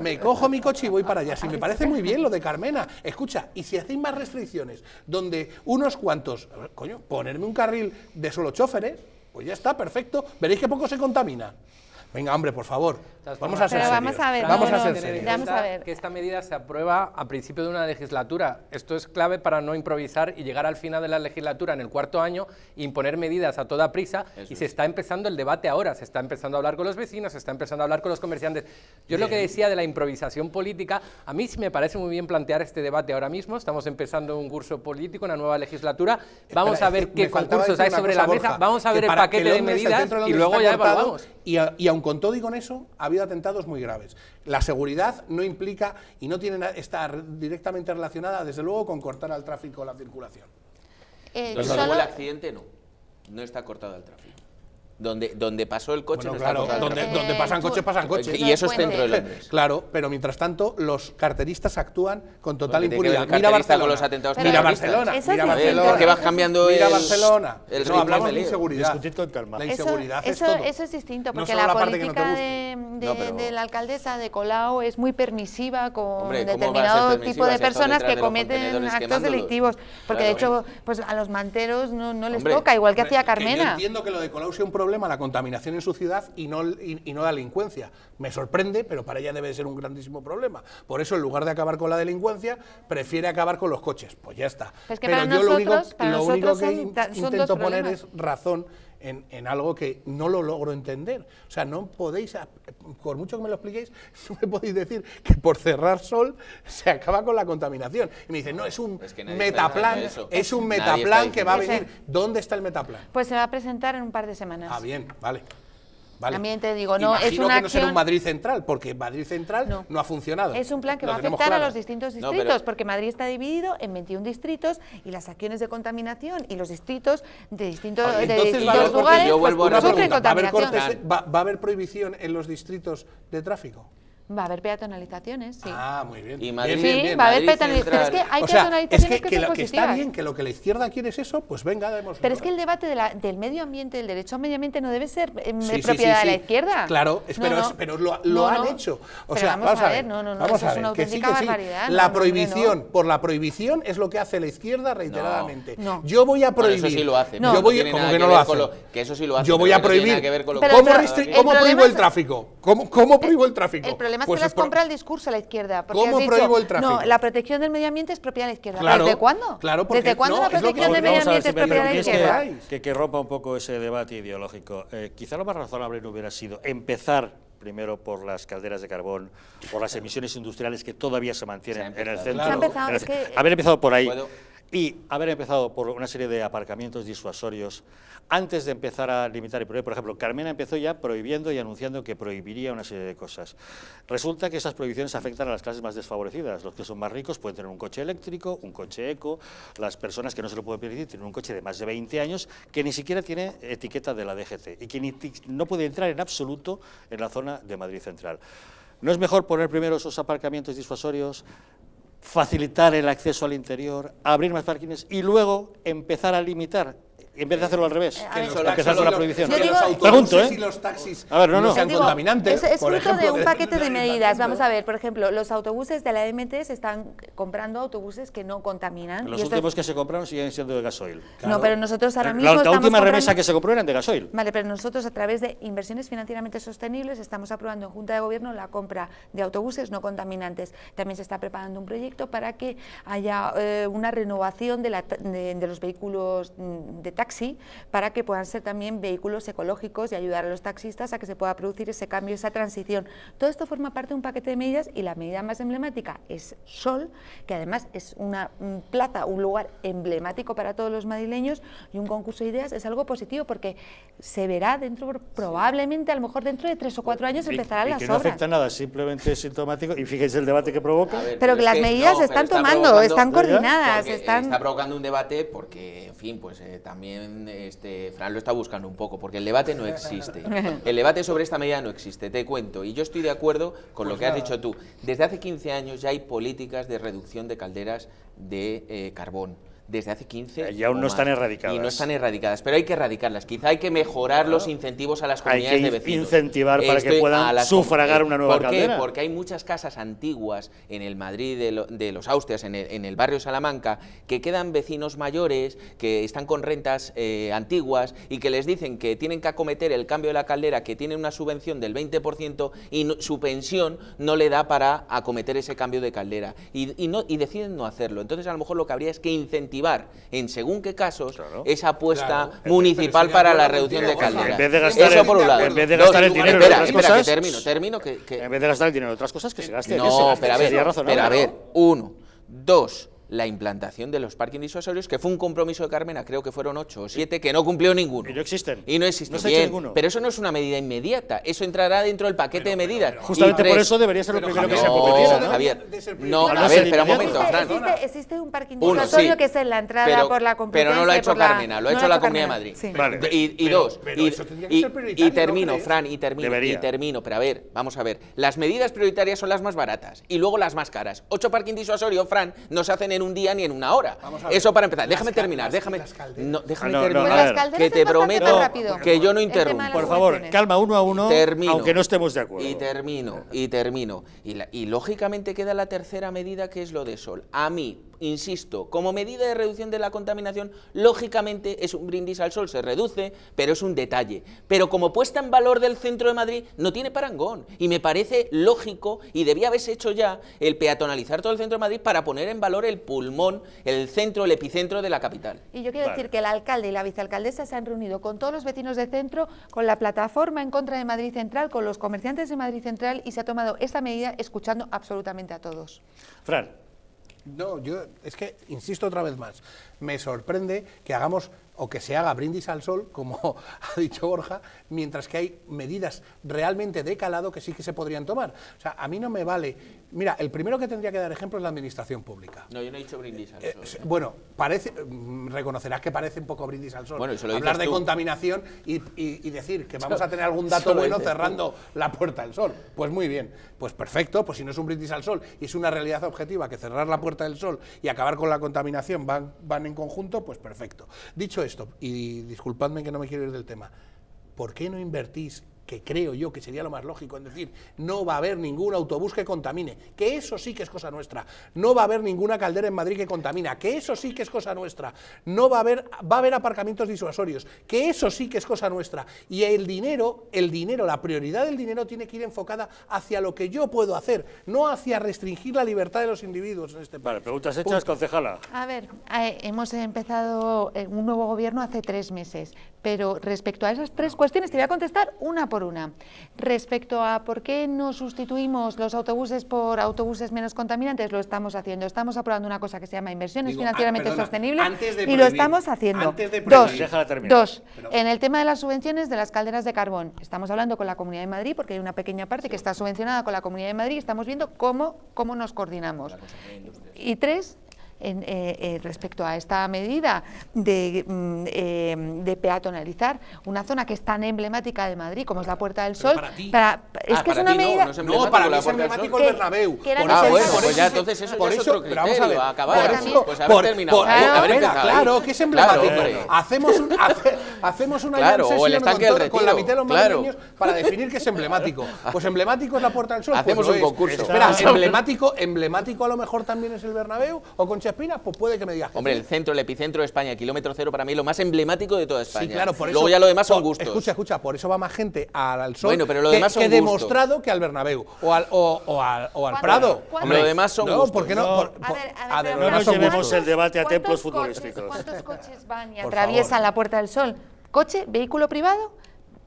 me cojo mi coche y voy para allá. Si me parece muy bien lo de Carmena. Escucha, y si hacéis más restricciones donde unos cuantos, coño, ponerme un carril de solo choferes, pues ya está, perfecto. Veréis que poco se contamina. Venga, hombre, por favor. Vamos a ser vamos a ver, vamos a ser Vamos a ver. Que esta medida se aprueba a principio de una legislatura. Esto es clave para no improvisar y llegar al final de la legislatura en el cuarto año e imponer medidas a toda prisa. y se está empezando el debate ahora. Se está empezando a hablar con los vecinos, se está empezando a hablar con los comerciantes. Yo es lo que decía de la improvisación política. A mí sí me parece muy bien plantear este debate ahora mismo. Estamos empezando un curso político, una nueva legislatura. Vamos a ver qué concursos hay sobre la mesa. vamos a ver el paquete de medidas y luego ya vamos y, aun con todo y con eso, ha habido atentados muy graves. La seguridad no implica y no tiene, está directamente relacionada, desde luego, con cortar al tráfico la circulación. Eh, el accidente, no. No está cortado el tráfico. Donde, donde pasó el coche, donde, pasan coches, pasan coches. Y eso es dentro de Londres. Claro, pero mientras tanto, los carteristas actúan con total impunidad. Mira Barcelona. los mira Barcelona. Mira vas cambiando mira Barcelona. no, hablamos de inseguridad. La inseguridad eso, es Eso es distinto, porque la, política de, la alcaldesa de Colau es muy permisiva con determinado tipo de personas que cometen actos delictivos. Porque, de hecho, pues a los manteros no les toca, igual que hacía Carmena. entiendo que lo de Colau un problema problema la contaminación en su ciudad y no, y, no la delincuencia. Me sorprende, pero para ella debe ser un grandísimo problema. Por eso, en lugar de acabar con la delincuencia, prefiere acabar con los coches. Pues ya está. Pues pero yo lo, único, que intento poner es razón en, algo que no lo logro entender. O sea, no podéis, por mucho que me lo expliquéis, no me podéis decir que por cerrar sol se acaba con la contaminación. Y me dicen, no, es un metaplan, es un metaplan que va a venir. ¿Dónde está el metaplan? Pues se va a presentar en un par de semanas. Ah, bien, vale. También te digo, no es una que no acción... será un Madrid central, porque Madrid central no, ha funcionado. Es un plan que va a afectar a los distintos distritos, porque Madrid está dividido en 21 distritos y las acciones de contaminación y los distritos de distintos, lugares pues, ¿Va a, haber cortes, ¿Va a haber prohibición en los distritos de tráfico? Va a haber peatonalizaciones, sí. Ah, muy bien. Y Madrid, bien, bien, va a haber peatonalizaciones. Pero es que hay peatonalizaciones que, que, que, son lo, es que está bien que lo que la izquierda quiere es eso, pues venga, demos. Pero es que el debate del medio ambiente, del derecho al medio ambiente, no debe ser eh, propiedad de la izquierda. Claro, pero, pero, lo, han hecho. O sea, vamos, a ver, no, no, no, vamos eso a ver, es una auténtica barbaridad. La prohibición, por la prohibición, es lo que hace la izquierda reiteradamente. Yo voy a prohibir. eso sí lo hace. Yo voy, como que no lo hace. Que eso sí lo hace. Yo voy a prohibir. ¿Cómo prohíbo el tráfico? ¿Cómo prohíbo el tráfico? Además, pues es que las compra el discurso a la izquierda. ¿Cómo el tráfico? No, la protección del medio ambiente es propiedad de la izquierda. ¿Desde cuándo? Claro, porque, ¿Desde cuándo la protección del medio ambiente es propiedad de la izquierda? Que, que, rompa un poco ese debate ideológico. Eh, quizá lo más razonable no hubiera sido empezar primero por las calderas de carbón, por las emisiones industriales que todavía se mantienen en el centro. Claro. Empezado, haber empezado por ahí y haber empezado por una serie de aparcamientos disuasorios antes de empezar a limitar el problema. Por ejemplo, Carmena empezó ya prohibiendo y anunciando que prohibiría una serie de cosas. Resulta que esas prohibiciones afectan a las clases más desfavorecidas. Los que son más ricos pueden tener un coche eléctrico, un coche eco. Las personas que no se lo pueden permitir tienen un coche de más de 20 años que ni siquiera tiene etiqueta de la DGT y que no puede entrar en absoluto en la zona de Madrid Central. ¿No es mejor poner primero esos aparcamientos disuasorios, facilitar el acceso al interior, abrir más parkings y luego empezar a limitar Empieza a hacerlo al revés, eh, que, que, salga prohibición. Pregunto, ¿eh? y los taxis no, sean contaminantes. Es, fruto de un paquete de medidas. Vamos a ver, por ejemplo, los autobuses de la MT se están comprando autobuses que no contaminan. Los últimos que se compraron siguen siendo de gasoil. No, pero nosotros ahora mismo. La, última remesa que se compró eran de gasoil. Vale, pero nosotros a través de inversiones financieramente sostenibles estamos aprobando en Junta de Gobierno la compra de autobuses no contaminantes. También se está preparando un proyecto para que haya eh, una renovación de, los vehículos mm, de taxis para que puedan ser también vehículos ecológicos y ayudar a los taxistas a que se pueda producir ese cambio, esa transición. Todo esto forma parte de un paquete de medidas y la medida más emblemática es Sol, que además es una plaza, un lugar emblemático para todos los madrileños y un concurso de ideas es algo positivo porque se verá dentro, probablemente a lo mejor dentro de tres o cuatro años empezará la las obras. que no afecta nada, simplemente es sintomático y fíjense el debate que provoca. pero, que las medidas se están tomando, están coordinadas. Están... Está provocando un debate porque, en fin, pues eh, también este, Fran lo está buscando un poco, porque el debate no existe. El debate sobre esta medida no existe, te cuento. Y yo estoy de acuerdo con lo pues que has dicho tú. Desde hace 15 años ya hay políticas de reducción de calderas de eh, carbón desde hace 15 Y aún no están erradicadas. Y no están erradicadas, pero hay que erradicarlas. Quizá hay que mejorar los incentivos a las comunidades hay que de incentivar para que puedan sufragar una nueva ¿Por caldera? Porque hay muchas casas antiguas en el Madrid de, los Austrias, en el, barrio Salamanca, que quedan vecinos mayores, que están con rentas eh, antiguas y que les dicen que tienen que acometer el cambio de la caldera, que tienen una subvención del 20% y su pensión no le da para acometer ese cambio de caldera. Y, y, no, y deciden no hacerlo. Entonces, a lo mejor lo que habría es que incentivar incentivar, en según qué casos, claro. esa apuesta claro. municipal para la reducción de calidad. En vez de gastar Eso por un lado. En vez de gastar el dinero en otras cosas. espera, Que termino, termino que, que, En vez de gastar el dinero en otras cosas, que se gaste. No, pero a ver, pero a ver, uno, dos la implantación de los parking disuasorios, que fue un compromiso de Carmena, creo que fueron ocho o siete, que no cumplió ninguno. Y no existen. Y no existen. Pero eso no es una medida inmediata, eso entrará dentro del paquete de medidas. Justamente por eso debería ser lo primero que se ha acometiera, ¿no? Javier, no, a ver, espera un momento, Fran. Existe, un parking disuasorio que es en la entrada por la competencia. Pero no lo ha hecho Carmena, lo ha hecho la Comunidad de Madrid. Y, dos, y, termino, Fran, y termino, y termino, pero a ver, vamos a ver, las medidas prioritarias son las más baratas y luego las más caras. Ocho parking disuasorios, Fran, nos hacen en un día ni en una hora. Eso para empezar. Déjame terminar, déjame. déjame ah, terminar. que te prometo que yo no interrumpo. Por favor, calma uno a uno, aunque no estemos de acuerdo. Y termino, y termino. Y, y lógicamente queda la tercera medida que es lo de sol. A mí, insisto, como medida de reducción de la contaminación, lógicamente es un brindis al sol, se reduce, pero es un detalle. Pero como puesta en valor del centro de Madrid, no tiene parangón. Y me parece lógico y debía haberse hecho ya el peatonalizar todo el centro de Madrid para poner en valor el pulmón, el centro, el epicentro de la capital. Y yo quiero decir que el alcalde y la vicealcaldesa se han reunido con todos los vecinos del centro, con la plataforma en contra de Madrid Central, con los comerciantes de Madrid Central y se ha tomado esta medida escuchando absolutamente a todos. Fran. No, yo es que, insisto otra vez más, me sorprende que hagamos o que se haga brindis al sol, como ha dicho Borja, mientras que hay medidas realmente de calado que sí que se podrían tomar. O sea, a mí no me vale Mira, el primero que tendría que dar ejemplo es la administración pública. No, yo no he dicho brindis al eh, sol. Eh, bueno, parece, mm, reconocerás que parece un poco brindis al sol. Bueno, Hablar de contaminación y, decir que vamos a tener algún dato bueno cerrando la puerta del sol. Pues muy bien, pues perfecto, pues si no es un brindis al sol y es una realidad objetiva que cerrar la puerta del sol y acabar con la contaminación van, van en conjunto, pues perfecto. Dicho esto, y disculpadme que no me quiero ir del tema, ¿por qué no invertís que creo yo que sería lo más lógico, en decir, no va a haber ningún autobús que contamine, que eso sí que es cosa nuestra, no va a haber ninguna caldera en Madrid que contamina, que eso sí que es cosa nuestra, no va a haber, va a haber aparcamientos disuasorios, que eso sí que es cosa nuestra, y el dinero, el dinero, la prioridad del dinero tiene que ir enfocada hacia lo que yo puedo hacer, no hacia restringir la libertad de los individuos en este país. Vale, preguntas hechas, concejala. A ver, eh, hemos empezado eh, un nuevo gobierno hace tres meses, pero respecto a esas tres cuestiones, te voy a contestar una por una. Respecto a por qué no sustituimos los autobuses por autobuses menos contaminantes, lo estamos haciendo. Estamos aprobando una cosa que se llama inversiones financieramente sostenibles y lo estamos haciendo. Antes de dos, dos en el tema de las subvenciones de las calderas de carbón, estamos hablando con la Comunidad de Madrid porque hay una pequeña parte que está subvencionada con la Comunidad de Madrid y estamos viendo cómo, cómo nos coordinamos. Y tres, en, eh, eh, respecto a esta medida mm, eh, de, peatonalizar una zona que es tan emblemática de Madrid como es la Puerta del Sol. es que es una medida. No, para mí es emblemático el Bernabéu. Que, ah, bueno, pues ya entonces eso por eso, es otro criterio, vamos a acabar. eso, pues haber por, terminado. claro, claro, que es emblemático. hacemos, un, hacemos una claro, con, la mitad de los para definir que es emblemático. Pues emblemático es la Puerta del Sol. Pues hacemos un concurso. Espera, emblemático, emblemático a lo mejor también es el Bernabéu o con espinas, pues puede que me digas. Hombre, el centro, el epicentro de España, kilómetro cero, para mí es lo más emblemático de toda España. Sí, claro, por eso. Luego ya lo demás son gustos. Escucha, escucha, por eso va más gente al, sol bueno, pero lo que, demás son que demostrado que al Bernabéu o al, o, Prado. Hombre, lo demás son no, gustos. no? Por, no nos llevemos el debate a templos futbolísticos. ¿Cuántos coches van y atraviesan la Puerta del Sol? ¿Coche? ¿Vehículo privado?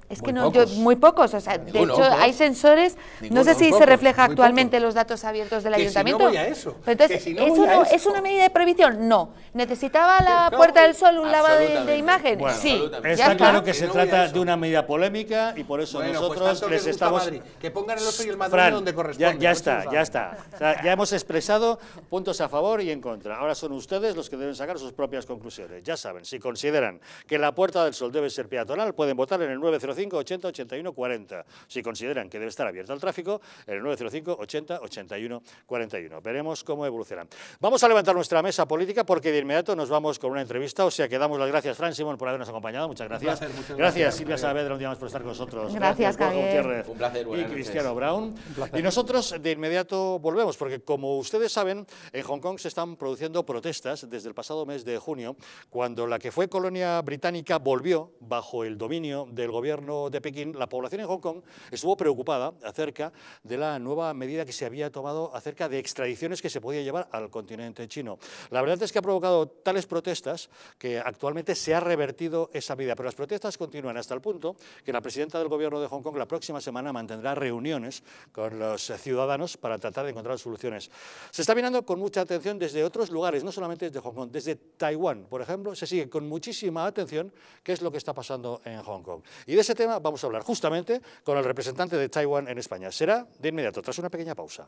Es que no, Yo, muy pocos. O sea, de hecho, hay sensores. no sé si se refleja actualmente los datos abiertos del ayuntamiento. no entonces, ¿es una medida de prohibición? No. ¿Necesitaba la Puerta del Sol un lavado de, de, imagen? sí. Está, claro que, se trata de una medida polémica y por eso pues nosotros les estamos. Que pongan el otro y el Madrid donde corresponde. Ya, está, ya está. ya hemos expresado puntos a favor y en contra. Ahora son ustedes los que deben sacar sus propias conclusiones. Ya saben, si consideran que la Puerta del Sol debe ser peatonal, pueden votar en el 905 80 81 40. Si consideran que debe estar abierta al tráfico, el 905 80 81 41. Veremos cómo evolucionan. Vamos a levantar nuestra mesa política porque de inmediato nos vamos con una entrevista, o sea que damos las gracias, Fran Simón, por habernos acompañado. Muchas gracias. gracias, gracias, Silvia Saavedra, un día más por estar con nosotros. Gracias, gracias Un placer, y Cristiano Brown. Y nosotros de inmediato volvemos, porque como ustedes saben, en Hong Kong se están produciendo protestas desde el pasado mes de junio, cuando la que fue colonia británica volvió bajo el dominio del gobierno de Pekín, la población en Hong Kong estuvo preocupada acerca de la nueva medida que se había tomado acerca de extradiciones que se podía llevar al continente chino. La verdad es que ha provocado tales protestas que actualmente se ha revertido esa medida, pero las protestas continúan hasta el punto que la presidenta del gobierno de Hong Kong la próxima semana mantendrá reuniones con los ciudadanos para tratar de encontrar soluciones. Se está mirando con mucha atención desde otros lugares, no solamente desde Hong Kong, desde Taiwán, por ejemplo, se sigue con muchísima atención qué es lo que está pasando en Hong Kong. Y de ese tema vamos a hablar justamente con el representante de Taiwán en España. Será de inmediato, tras una pequeña pausa.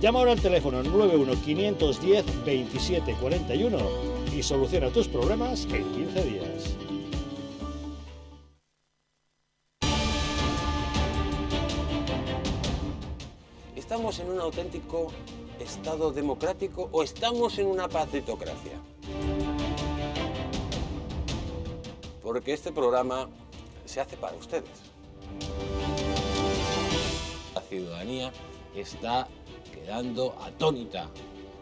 Llama ahora al teléfono 91-510-2741 y soluciona tus problemas en 15 días. ¿Estamos en un auténtico Estado democrático o estamos en una pacitocracia? Porque este programa se hace para ustedes. La ciudadanía está quedando atónita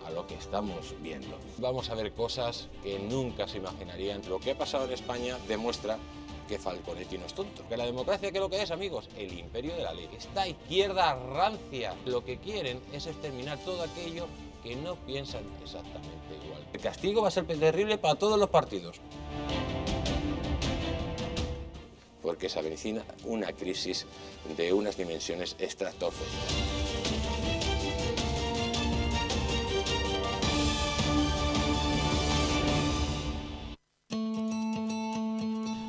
a lo que estamos viendo. Vamos a ver cosas que nunca se imaginarían. Lo que ha pasado en España demuestra que Falconetti no es tonto. Que la democracia, que lo que es, amigos? El imperio de la ley. Esta izquierda rancia lo que quieren es exterminar todo aquello que no piensan exactamente igual. El castigo va a ser terrible para todos los partidos. Porque se avecina una crisis de unas dimensiones estratosféricas.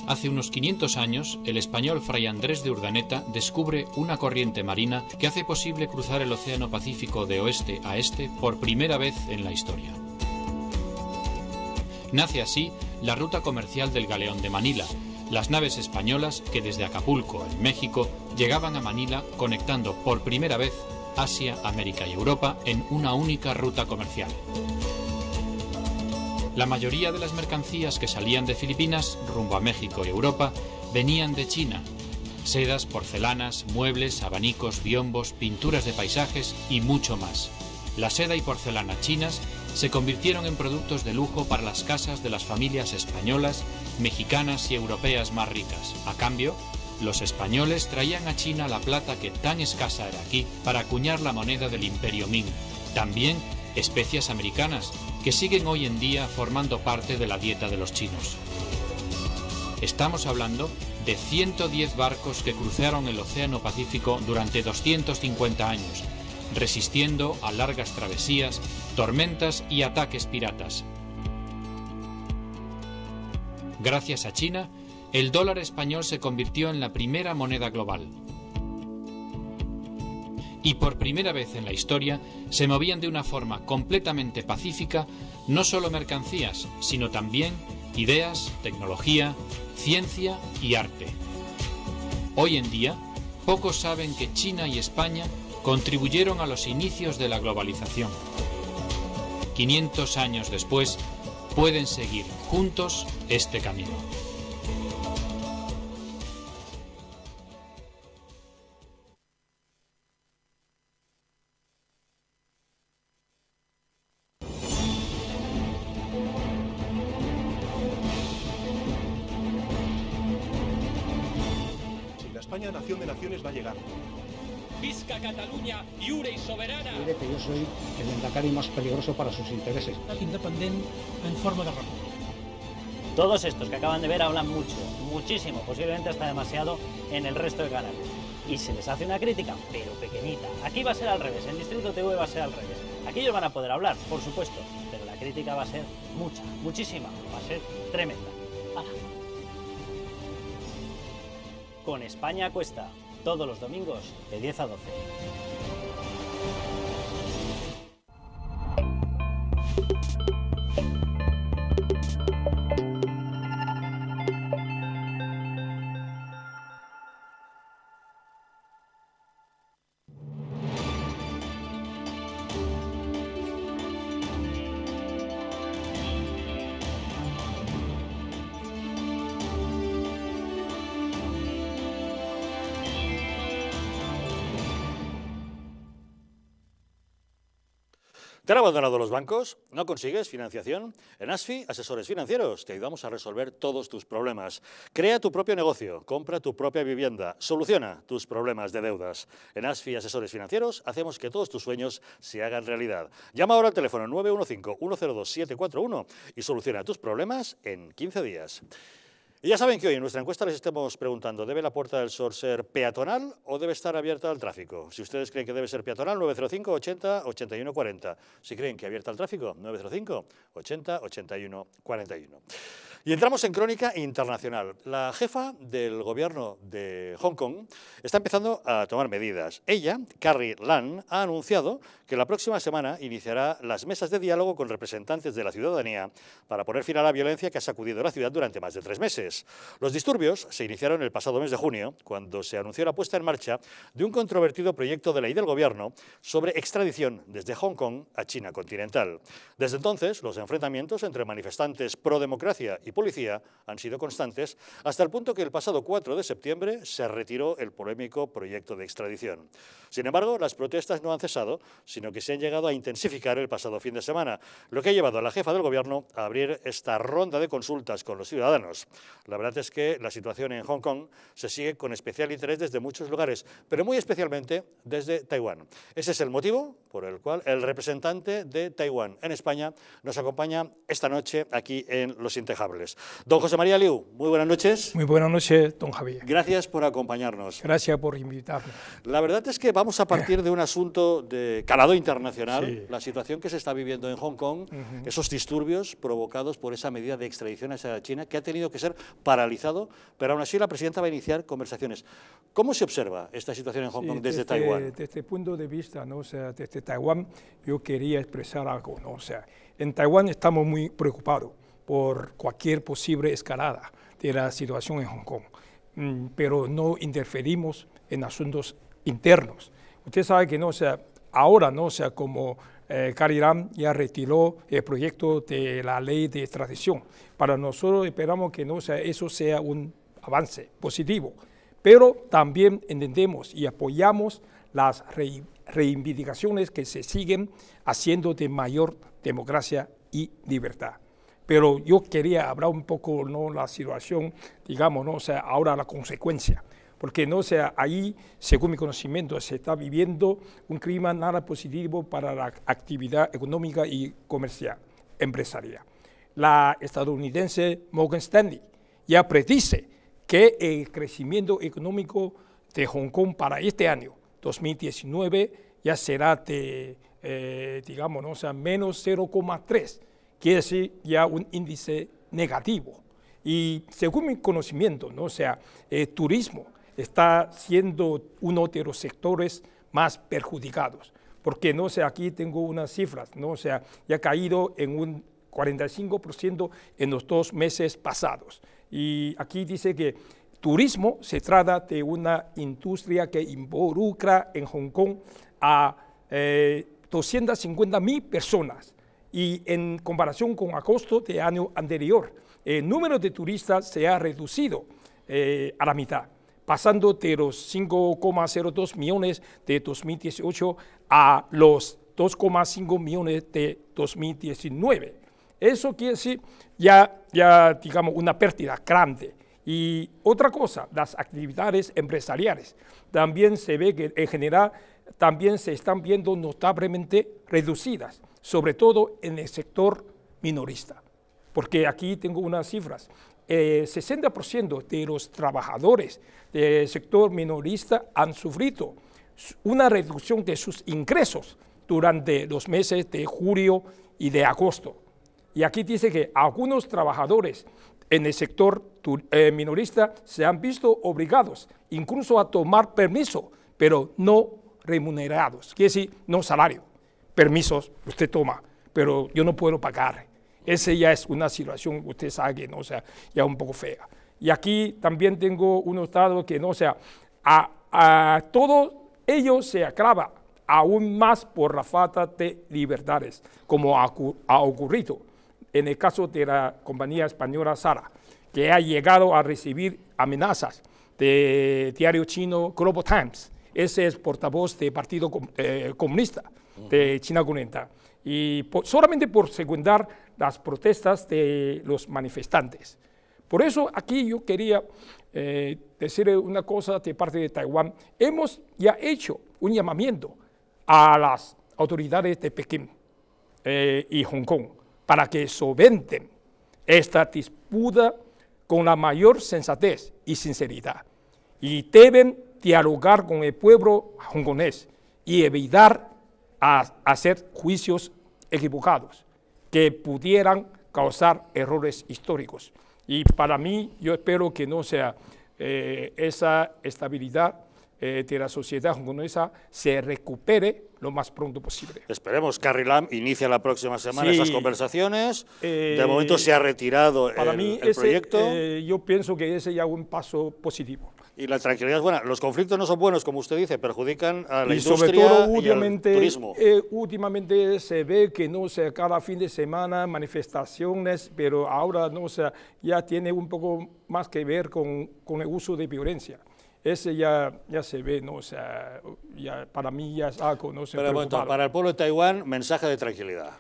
Hace unos 500 años, el español Fray Andrés de Urdaneta descubre una corriente marina que hace posible cruzar el Océano Pacífico de oeste a este por primera vez en la historia. Nace así la ruta comercial del Galeón de Manila, las naves españolas que desde Acapulco, en México, llegaban a Manila conectando por primera vez Asia, América y Europa en una única ruta comercial. La mayoría de las mercancías que salían de Filipinas rumbo a México y Europa venían de China. Sedas, porcelanas, muebles, abanicos, biombos, pinturas de paisajes y mucho más. La seda y porcelana chinas se convirtieron en productos de lujo para las casas de las familias españolas, mexicanas y europeas más ricas. A cambio, los españoles traían a China la plata que tan escasa era aquí para acuñar la moneda del imperio Ming. También especies americanas que siguen hoy en día formando parte de la dieta de los chinos. Estamos hablando de 110 barcos que cruzaron el Océano Pacífico durante 250 años, resistiendo a largas travesías, tormentas y ataques piratas. Gracias a China, el dólar español se convirtió en la primera moneda global y por primera vez en la historia se movían de una forma completamente pacífica no solo mercancías, sino también ideas, tecnología, ciencia y arte. Hoy en día, pocos saben que China y España contribuyeron a los inicios de la globalización. 500 años después, pueden seguir juntos este camino. peligroso para sus intereses. Independiente en forma de república. Todos estos que acaban de ver hablan mucho, muchísimo, posiblemente hasta demasiado en el resto de canales. Y se les hace una crítica, pero pequeñita. Aquí va a ser al revés, en Distrito TV va a ser al revés. Aquí ellos van a poder hablar, por supuesto, pero la crítica va a ser mucha, muchísima, va a ser tremenda. ¡Hala! Con España cuesta, todos los domingos de 10 a 12. ¿Te han abandonado los bancos? ¿No consigues financiación? En ASFI, Asesores Financieros, te ayudamos a resolver todos tus problemas. Crea tu propio negocio, compra tu propia vivienda, soluciona tus problemas de deudas. En ASFI, Asesores Financieros, hacemos que todos tus sueños se hagan realidad. Llama ahora al teléfono 915-102-741 y soluciona tus problemas en 15 días. Y ya saben que hoy en nuestra encuesta les estamos preguntando, ¿debe la Puerta del Sol ser peatonal o debe estar abierta al tráfico? Si ustedes creen que debe ser peatonal, 905 80 81 40. Si creen que abierta al tráfico, 905 80 81 41. Y entramos en crónica internacional. La jefa del gobierno de Hong Kong está empezando a tomar medidas. Ella, Carrie Lam, ha anunciado que la próxima semana iniciará las mesas de diálogo con representantes de la ciudadanía para poner fin a la violencia que ha sacudido la ciudad durante más de tres meses. Los disturbios se iniciaron el pasado mes de junio, cuando se anunció la puesta en marcha de un controvertido proyecto de ley del gobierno sobre extradición desde Hong Kong a China continental. Desde entonces, los enfrentamientos entre manifestantes pro democracia y policía han sido constantes, hasta el punto que el pasado 4 de septiembre se retiró el polémico proyecto de extradición. Sin embargo, las protestas no han cesado, sino que se han llegado a intensificar el pasado fin de semana, lo que ha llevado a la jefa del gobierno a abrir esta ronda de consultas con los ciudadanos. La verdad es que la situación en Hong Kong se sigue con especial interés desde muchos lugares, pero muy especialmente desde Taiwán. Ese es el motivo por el cual el representante de Taiwán en España nos acompaña esta noche aquí en Los Intejables. Don José María Liu, muy buenas noches. Muy buenas noches, don Javier. Gracias por acompañarnos. Gracias por invitarme. La verdad es que vamos a partir de un asunto de calado internacional, la situación que se está viviendo en Hong Kong, esos disturbios provocados por esa medida de extradición hacia China que ha tenido que ser paralizado, pero aún así la presidenta va a iniciar conversaciones. ¿Cómo se observa esta situación en Hong Kong desde, Taiwán? Desde este punto de vista, ¿no? sea, desde Taiwán yo quería expresar algo, ¿no? O sea, en Taiwán estamos muy preocupados por cualquier posible escalada de la situación en Hong Kong, mm, pero no interferimos en asuntos internos. Usted sabe que no, sea, ahora no, sea, como eh, ya retiró el proyecto de la ley de extradición. Para nosotros esperamos que no, sea, eso sea un avance positivo, pero también entendemos y apoyamos las reivindicaciones que se siguen haciendo de mayor democracia y libertad pero yo quería hablar un poco ¿no? la situación, digamos, sea, ahora la consecuencia. Porque no sea, ahí, según mi conocimiento, se está viviendo un clima nada positivo para la actividad económica y comercial, empresarial. La estadounidense Morgan Stanley ya predice que el crecimiento económico de Hong Kong para este año, 2019, ya será de, eh, digamos, ¿no? sea, menos 0,3 quiere decir ya un índice negativo. Y según mi conocimiento, ¿no? sea, eh, turismo está siendo uno de los sectores más perjudicados. Porque, no sé, aquí tengo unas cifras, ¿no? O sea, ya ha caído en un 45% en los dos meses pasados. Y aquí dice que turismo se trata de una industria que involucra en Hong Kong a 250 eh, mil personas y en comparación con agosto de año anterior, el número de turistas se ha reducido eh, a la mitad, pasando de los 5,02 millones de 2018 a los 2,5 millones de 2019. Eso quiere decir ya, ya, digamos, una pérdida grande. Y otra cosa, las actividades empresariales. También se ve que en general también se están viendo notablemente reducidas sobre todo en el sector minorista. Porque aquí tengo unas cifras. Eh, 60% de los trabajadores del sector minorista han sufrido una reducción de sus ingresos durante los meses de julio y de agosto. Y aquí dice que algunos trabajadores en el sector eh, minorista se han visto obligados incluso a tomar permiso, pero no remunerados, que decir, no salario permisos usted toma, pero yo no puedo pagar. Esa ya es una situación, usted sabe, ¿no? o sea, ya un poco fea. Y aquí también tengo un estado que, no, o sea, a, a todos ellos se acaba aún más por la falta de libertades, como ha, ocurrido en el caso de la compañía española Sara, que ha llegado a recibir amenazas de diario chino Global Times. Ese es portavoz del Partido eh, Comunista de China y solamente por secundar las protestas de los manifestantes. Por eso aquí yo quería eh, decir una cosa de parte de Taiwán. Hemos ya hecho un llamamiento a las autoridades de Pekín eh, y Hong Kong para que solventen esta disputa con la mayor sensatez y sinceridad. Y deben dialogar con el pueblo hongkonés y evitar a hacer juicios equivocados que pudieran causar errores históricos. Y para mí, yo espero que no sea eh, esa estabilidad eh, de la sociedad hongkonesa se recupere lo más pronto posible. Esperemos Carrie Lam inicia la próxima semana esas conversaciones. Eh, de momento se ha retirado el, proyecto. yo pienso que ese ya es un paso positivo y la tranquilidad es buena. Los conflictos no son buenos, como usted dice, perjudican a la y industria sobre todo, y al turismo. Eh, últimamente se ve que no sea, cada fin de semana manifestaciones, pero ahora no o sea, ya tiene un poco más que ver con, con el uso de violencia ese ya, ya se ve, ¿no? sea, ya, para mí ya es algo, Pero bueno, para el pueblo de Taiwán, mensaje de tranquilidad.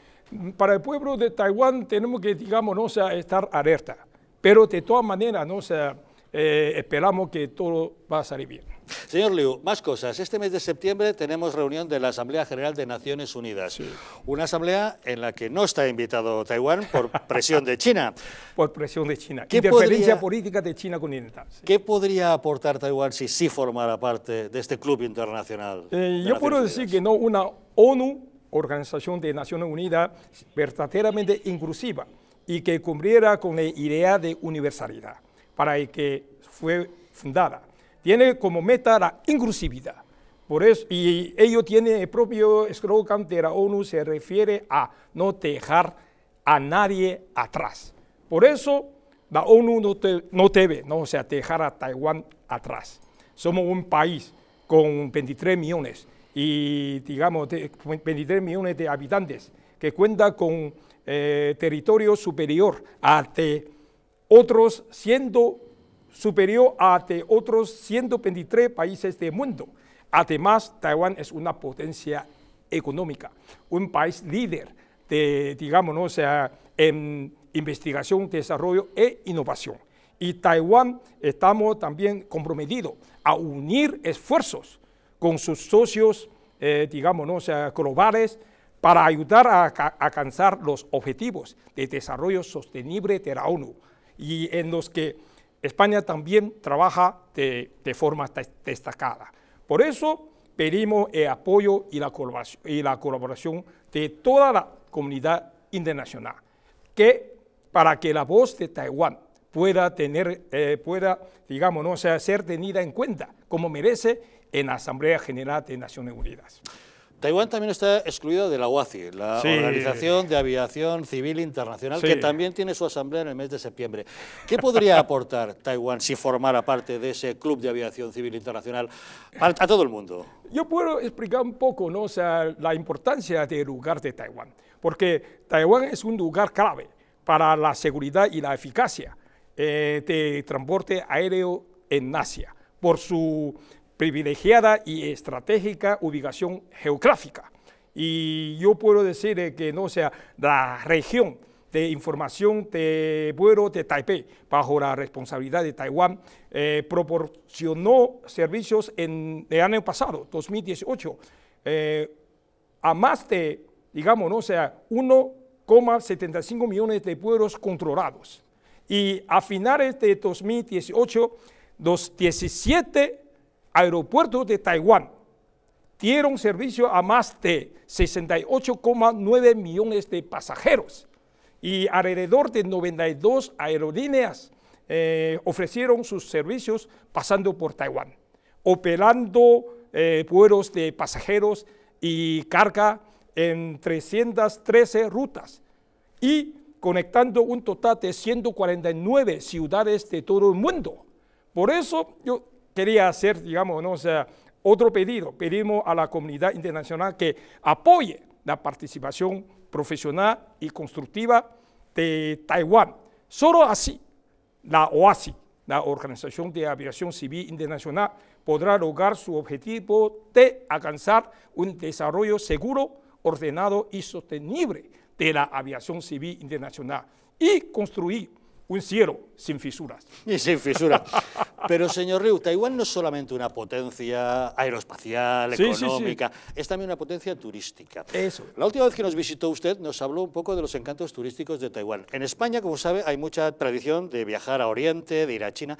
Para el pueblo de Taiwán tenemos que, digamos, ¿no? O sea, estar alerta. Pero de todas maneras, ¿no? sea, eh, esperamos que todo va a salir bien. Señor Liu, más cosas. Este mes de septiembre tenemos reunión de la Asamblea General de Naciones Unidas. Una asamblea en la que no está invitado Taiwán por presión de China. Por presión de China. ¿Qué Interferencia política de China continental. ¿Qué podría aportar Taiwán si sí formara parte de este club internacional? Eh, yo puedo decir que no una ONU, Organización de Naciones Unidas, verdaderamente inclusiva y que cumpliera con la idea de universalidad para el que fue fundada. Tiene como meta la inclusividad. Por eso, y ello tiene el propio eslogan de la ONU, se refiere a no dejar a nadie atrás. Por eso la ONU no, te, no debe O sea, dejar a Taiwán atrás. Somos un país con 23 millones y digamos de, 23 millones de habitantes que cuenta con eh, territorio superior a de otros siendo superior a otros 123 países del mundo. Además, Taiwán es una potencia económica, un país líder de, sea, en investigación, desarrollo e innovación. Y Taiwán estamos también comprometidos a unir esfuerzos con sus socios, eh, globales para ayudar a alcanzar los objetivos de desarrollo sostenible de la ONU y en los que España también trabaja de, forma destacada. Por eso pedimos el apoyo y la colaboración, de toda la comunidad internacional que, para que la voz de Taiwán pueda tener, eh, pueda, digamos, ser tenida en cuenta como merece en la Asamblea General de Naciones Unidas. Taiwán también está excluido de la OACI, la Organización de Aviación Civil Internacional, que también tiene su asamblea en el mes de septiembre. ¿Qué podría aportar Taiwán si formara parte de ese Club de Aviación Civil Internacional a todo el mundo? Yo puedo explicar un poco ¿no? O sea, la importancia del lugar de Taiwán, porque Taiwán es un lugar clave para la seguridad y la eficacia eh, de transporte aéreo en Asia, por su privilegiada y estratégica ubicación geográfica. Y yo puedo decir eh, que no sea la región de información de vuelo de Taipei, bajo la responsabilidad de Taiwán, eh, proporcionó servicios en el año pasado, 2018, eh, a más de, digamos, ¿no? sea, 1,75 millones de pueblos controlados. Y a finales de 2018, 2017 aeropuertos de Taiwán dieron servicio a más de 68,9 millones de pasajeros y alrededor de 92 aerolíneas eh, ofrecieron sus servicios pasando por Taiwán, operando eh, vuelos de pasajeros y carga en 313 rutas y conectando un total de 149 ciudades de todo el mundo. Por eso yo quería hacer, digamos, otro pedido. Pedimos a la comunidad internacional que apoye la participación profesional y constructiva de Taiwán. Solo así, la OASI, la Organización de Aviación Civil Internacional, podrá lograr su objetivo de alcanzar un desarrollo seguro, ordenado y sostenible de la aviación civil internacional y construir un cielo sin fisuras. Y sin fisuras. Pero, señor Ryu, Taiwán no es solamente una potencia aeroespacial, económica, es también una potencia turística. Eso. La última vez que nos visitó usted nos habló un poco de los encantos turísticos de Taiwán. En España, como sabe, hay mucha tradición de viajar a Oriente, de ir a China.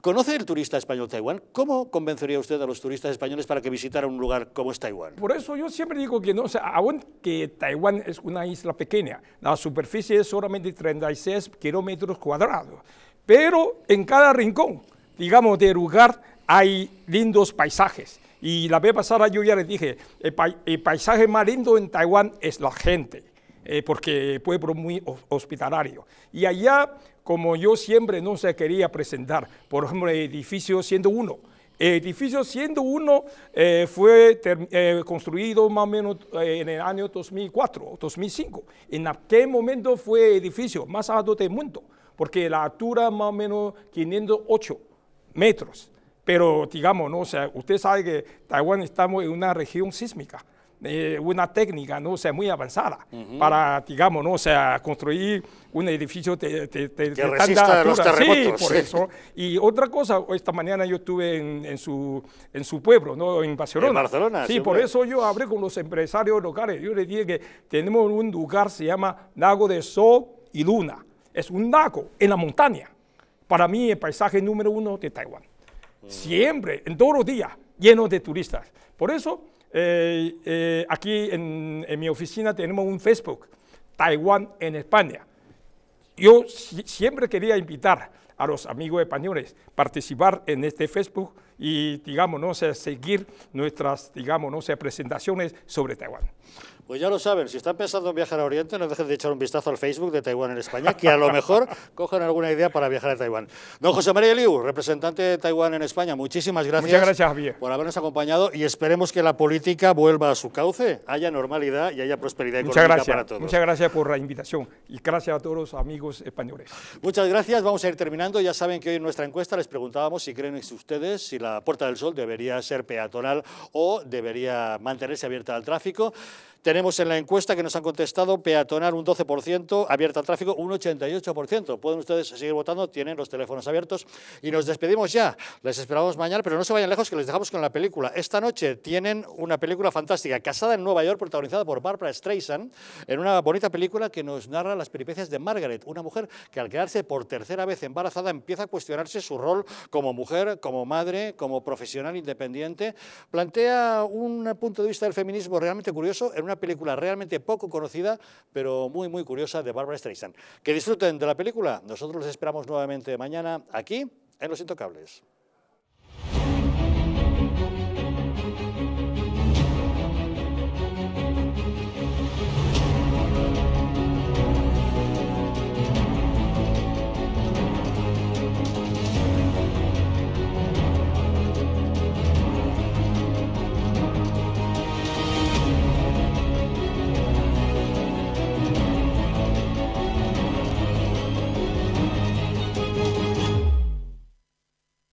¿Conoce el turista español Taiwán? ¿Cómo convencería usted a los turistas españoles para que visitaran un lugar como es Taiwán? Por eso yo siempre digo que no, o aún que Taiwán es una isla pequeña, la superficie es solamente 36 kilómetros cuadrados, pero en cada rincón, digamos, del lugar hay lindos paisajes. Y la vez pasada yo ya les dije, el, paisaje más lindo en Taiwán es la gente. Eh, porque pueblo muy hospitalario. Y allá como yo siempre no se quería presentar. Por ejemplo, el edificio 101. El edificio 101 eh, fue eh, construido más o menos eh, en el año 2004, o 2005. En aquel momento fue edificio más alto del mundo, porque la altura más o menos 508 metros. Pero digamos, ¿no? sea, usted sabe que Taiwán estamos en una región sísmica. Eh, una técnica, ¿no? muy avanzada para, digamos, ¿no? sea, construir un edificio de, que de resista los Sí, por eso. Y otra cosa, esta mañana yo estuve en, su, en su pueblo, ¿no? En Barcelona. En Barcelona. Sí, por eso yo hablé con los empresarios locales. Yo les dije que tenemos un lugar, se llama Lago de Sol y Luna. Es un lago en la montaña. Para mí, el paisaje número uno de Taiwán. Mm. Siempre, en todos los días, lleno de turistas. Por eso eh, eh, aquí en, mi oficina tenemos un Facebook, Taiwán en España. Yo siempre quería invitar a los amigos españoles a participar en este Facebook y, digamos, no seguir nuestras, digamos, presentaciones sobre Taiwán. Pues ya lo saben, si están pensando en viajar a Oriente, no dejen de echar un vistazo al Facebook de Taiwán en España, que a lo mejor cogen alguna idea para viajar a Taiwán. Don José María Liu, representante de Taiwán en España, muchísimas gracias, Muchas gracias por habernos acompañado y esperemos que la política vuelva a su cauce, haya normalidad y haya prosperidad económica para todos. Muchas gracias por la invitación y gracias a todos los amigos españoles. Muchas gracias, vamos a ir terminando. Ya saben que hoy en nuestra encuesta les preguntábamos si creen ustedes si la Puerta del Sol debería ser peatonal o debería mantenerse abierta al tráfico. Tenemos en la encuesta que nos han contestado peatonar un 12%, abierta al tráfico un 88%. Pueden ustedes seguir votando, tienen los teléfonos abiertos y nos despedimos ya. Les esperamos mañana, pero no se vayan lejos que les dejamos con la película. Esta noche tienen una película fantástica, Casada en Nueva York, protagonizada por Barbara Streisand, en una bonita película que nos narra las peripecias de Margaret, una mujer que al quedarse por tercera vez embarazada empieza a cuestionarse su rol como mujer, como madre, como profesional independiente. Plantea un punto de vista del feminismo realmente curioso en una una película realmente poco conocida, pero muy, muy curiosa de Barbara Streisand. Que disfruten de la película. Nosotros los esperamos nuevamente mañana aquí en Los Intocables.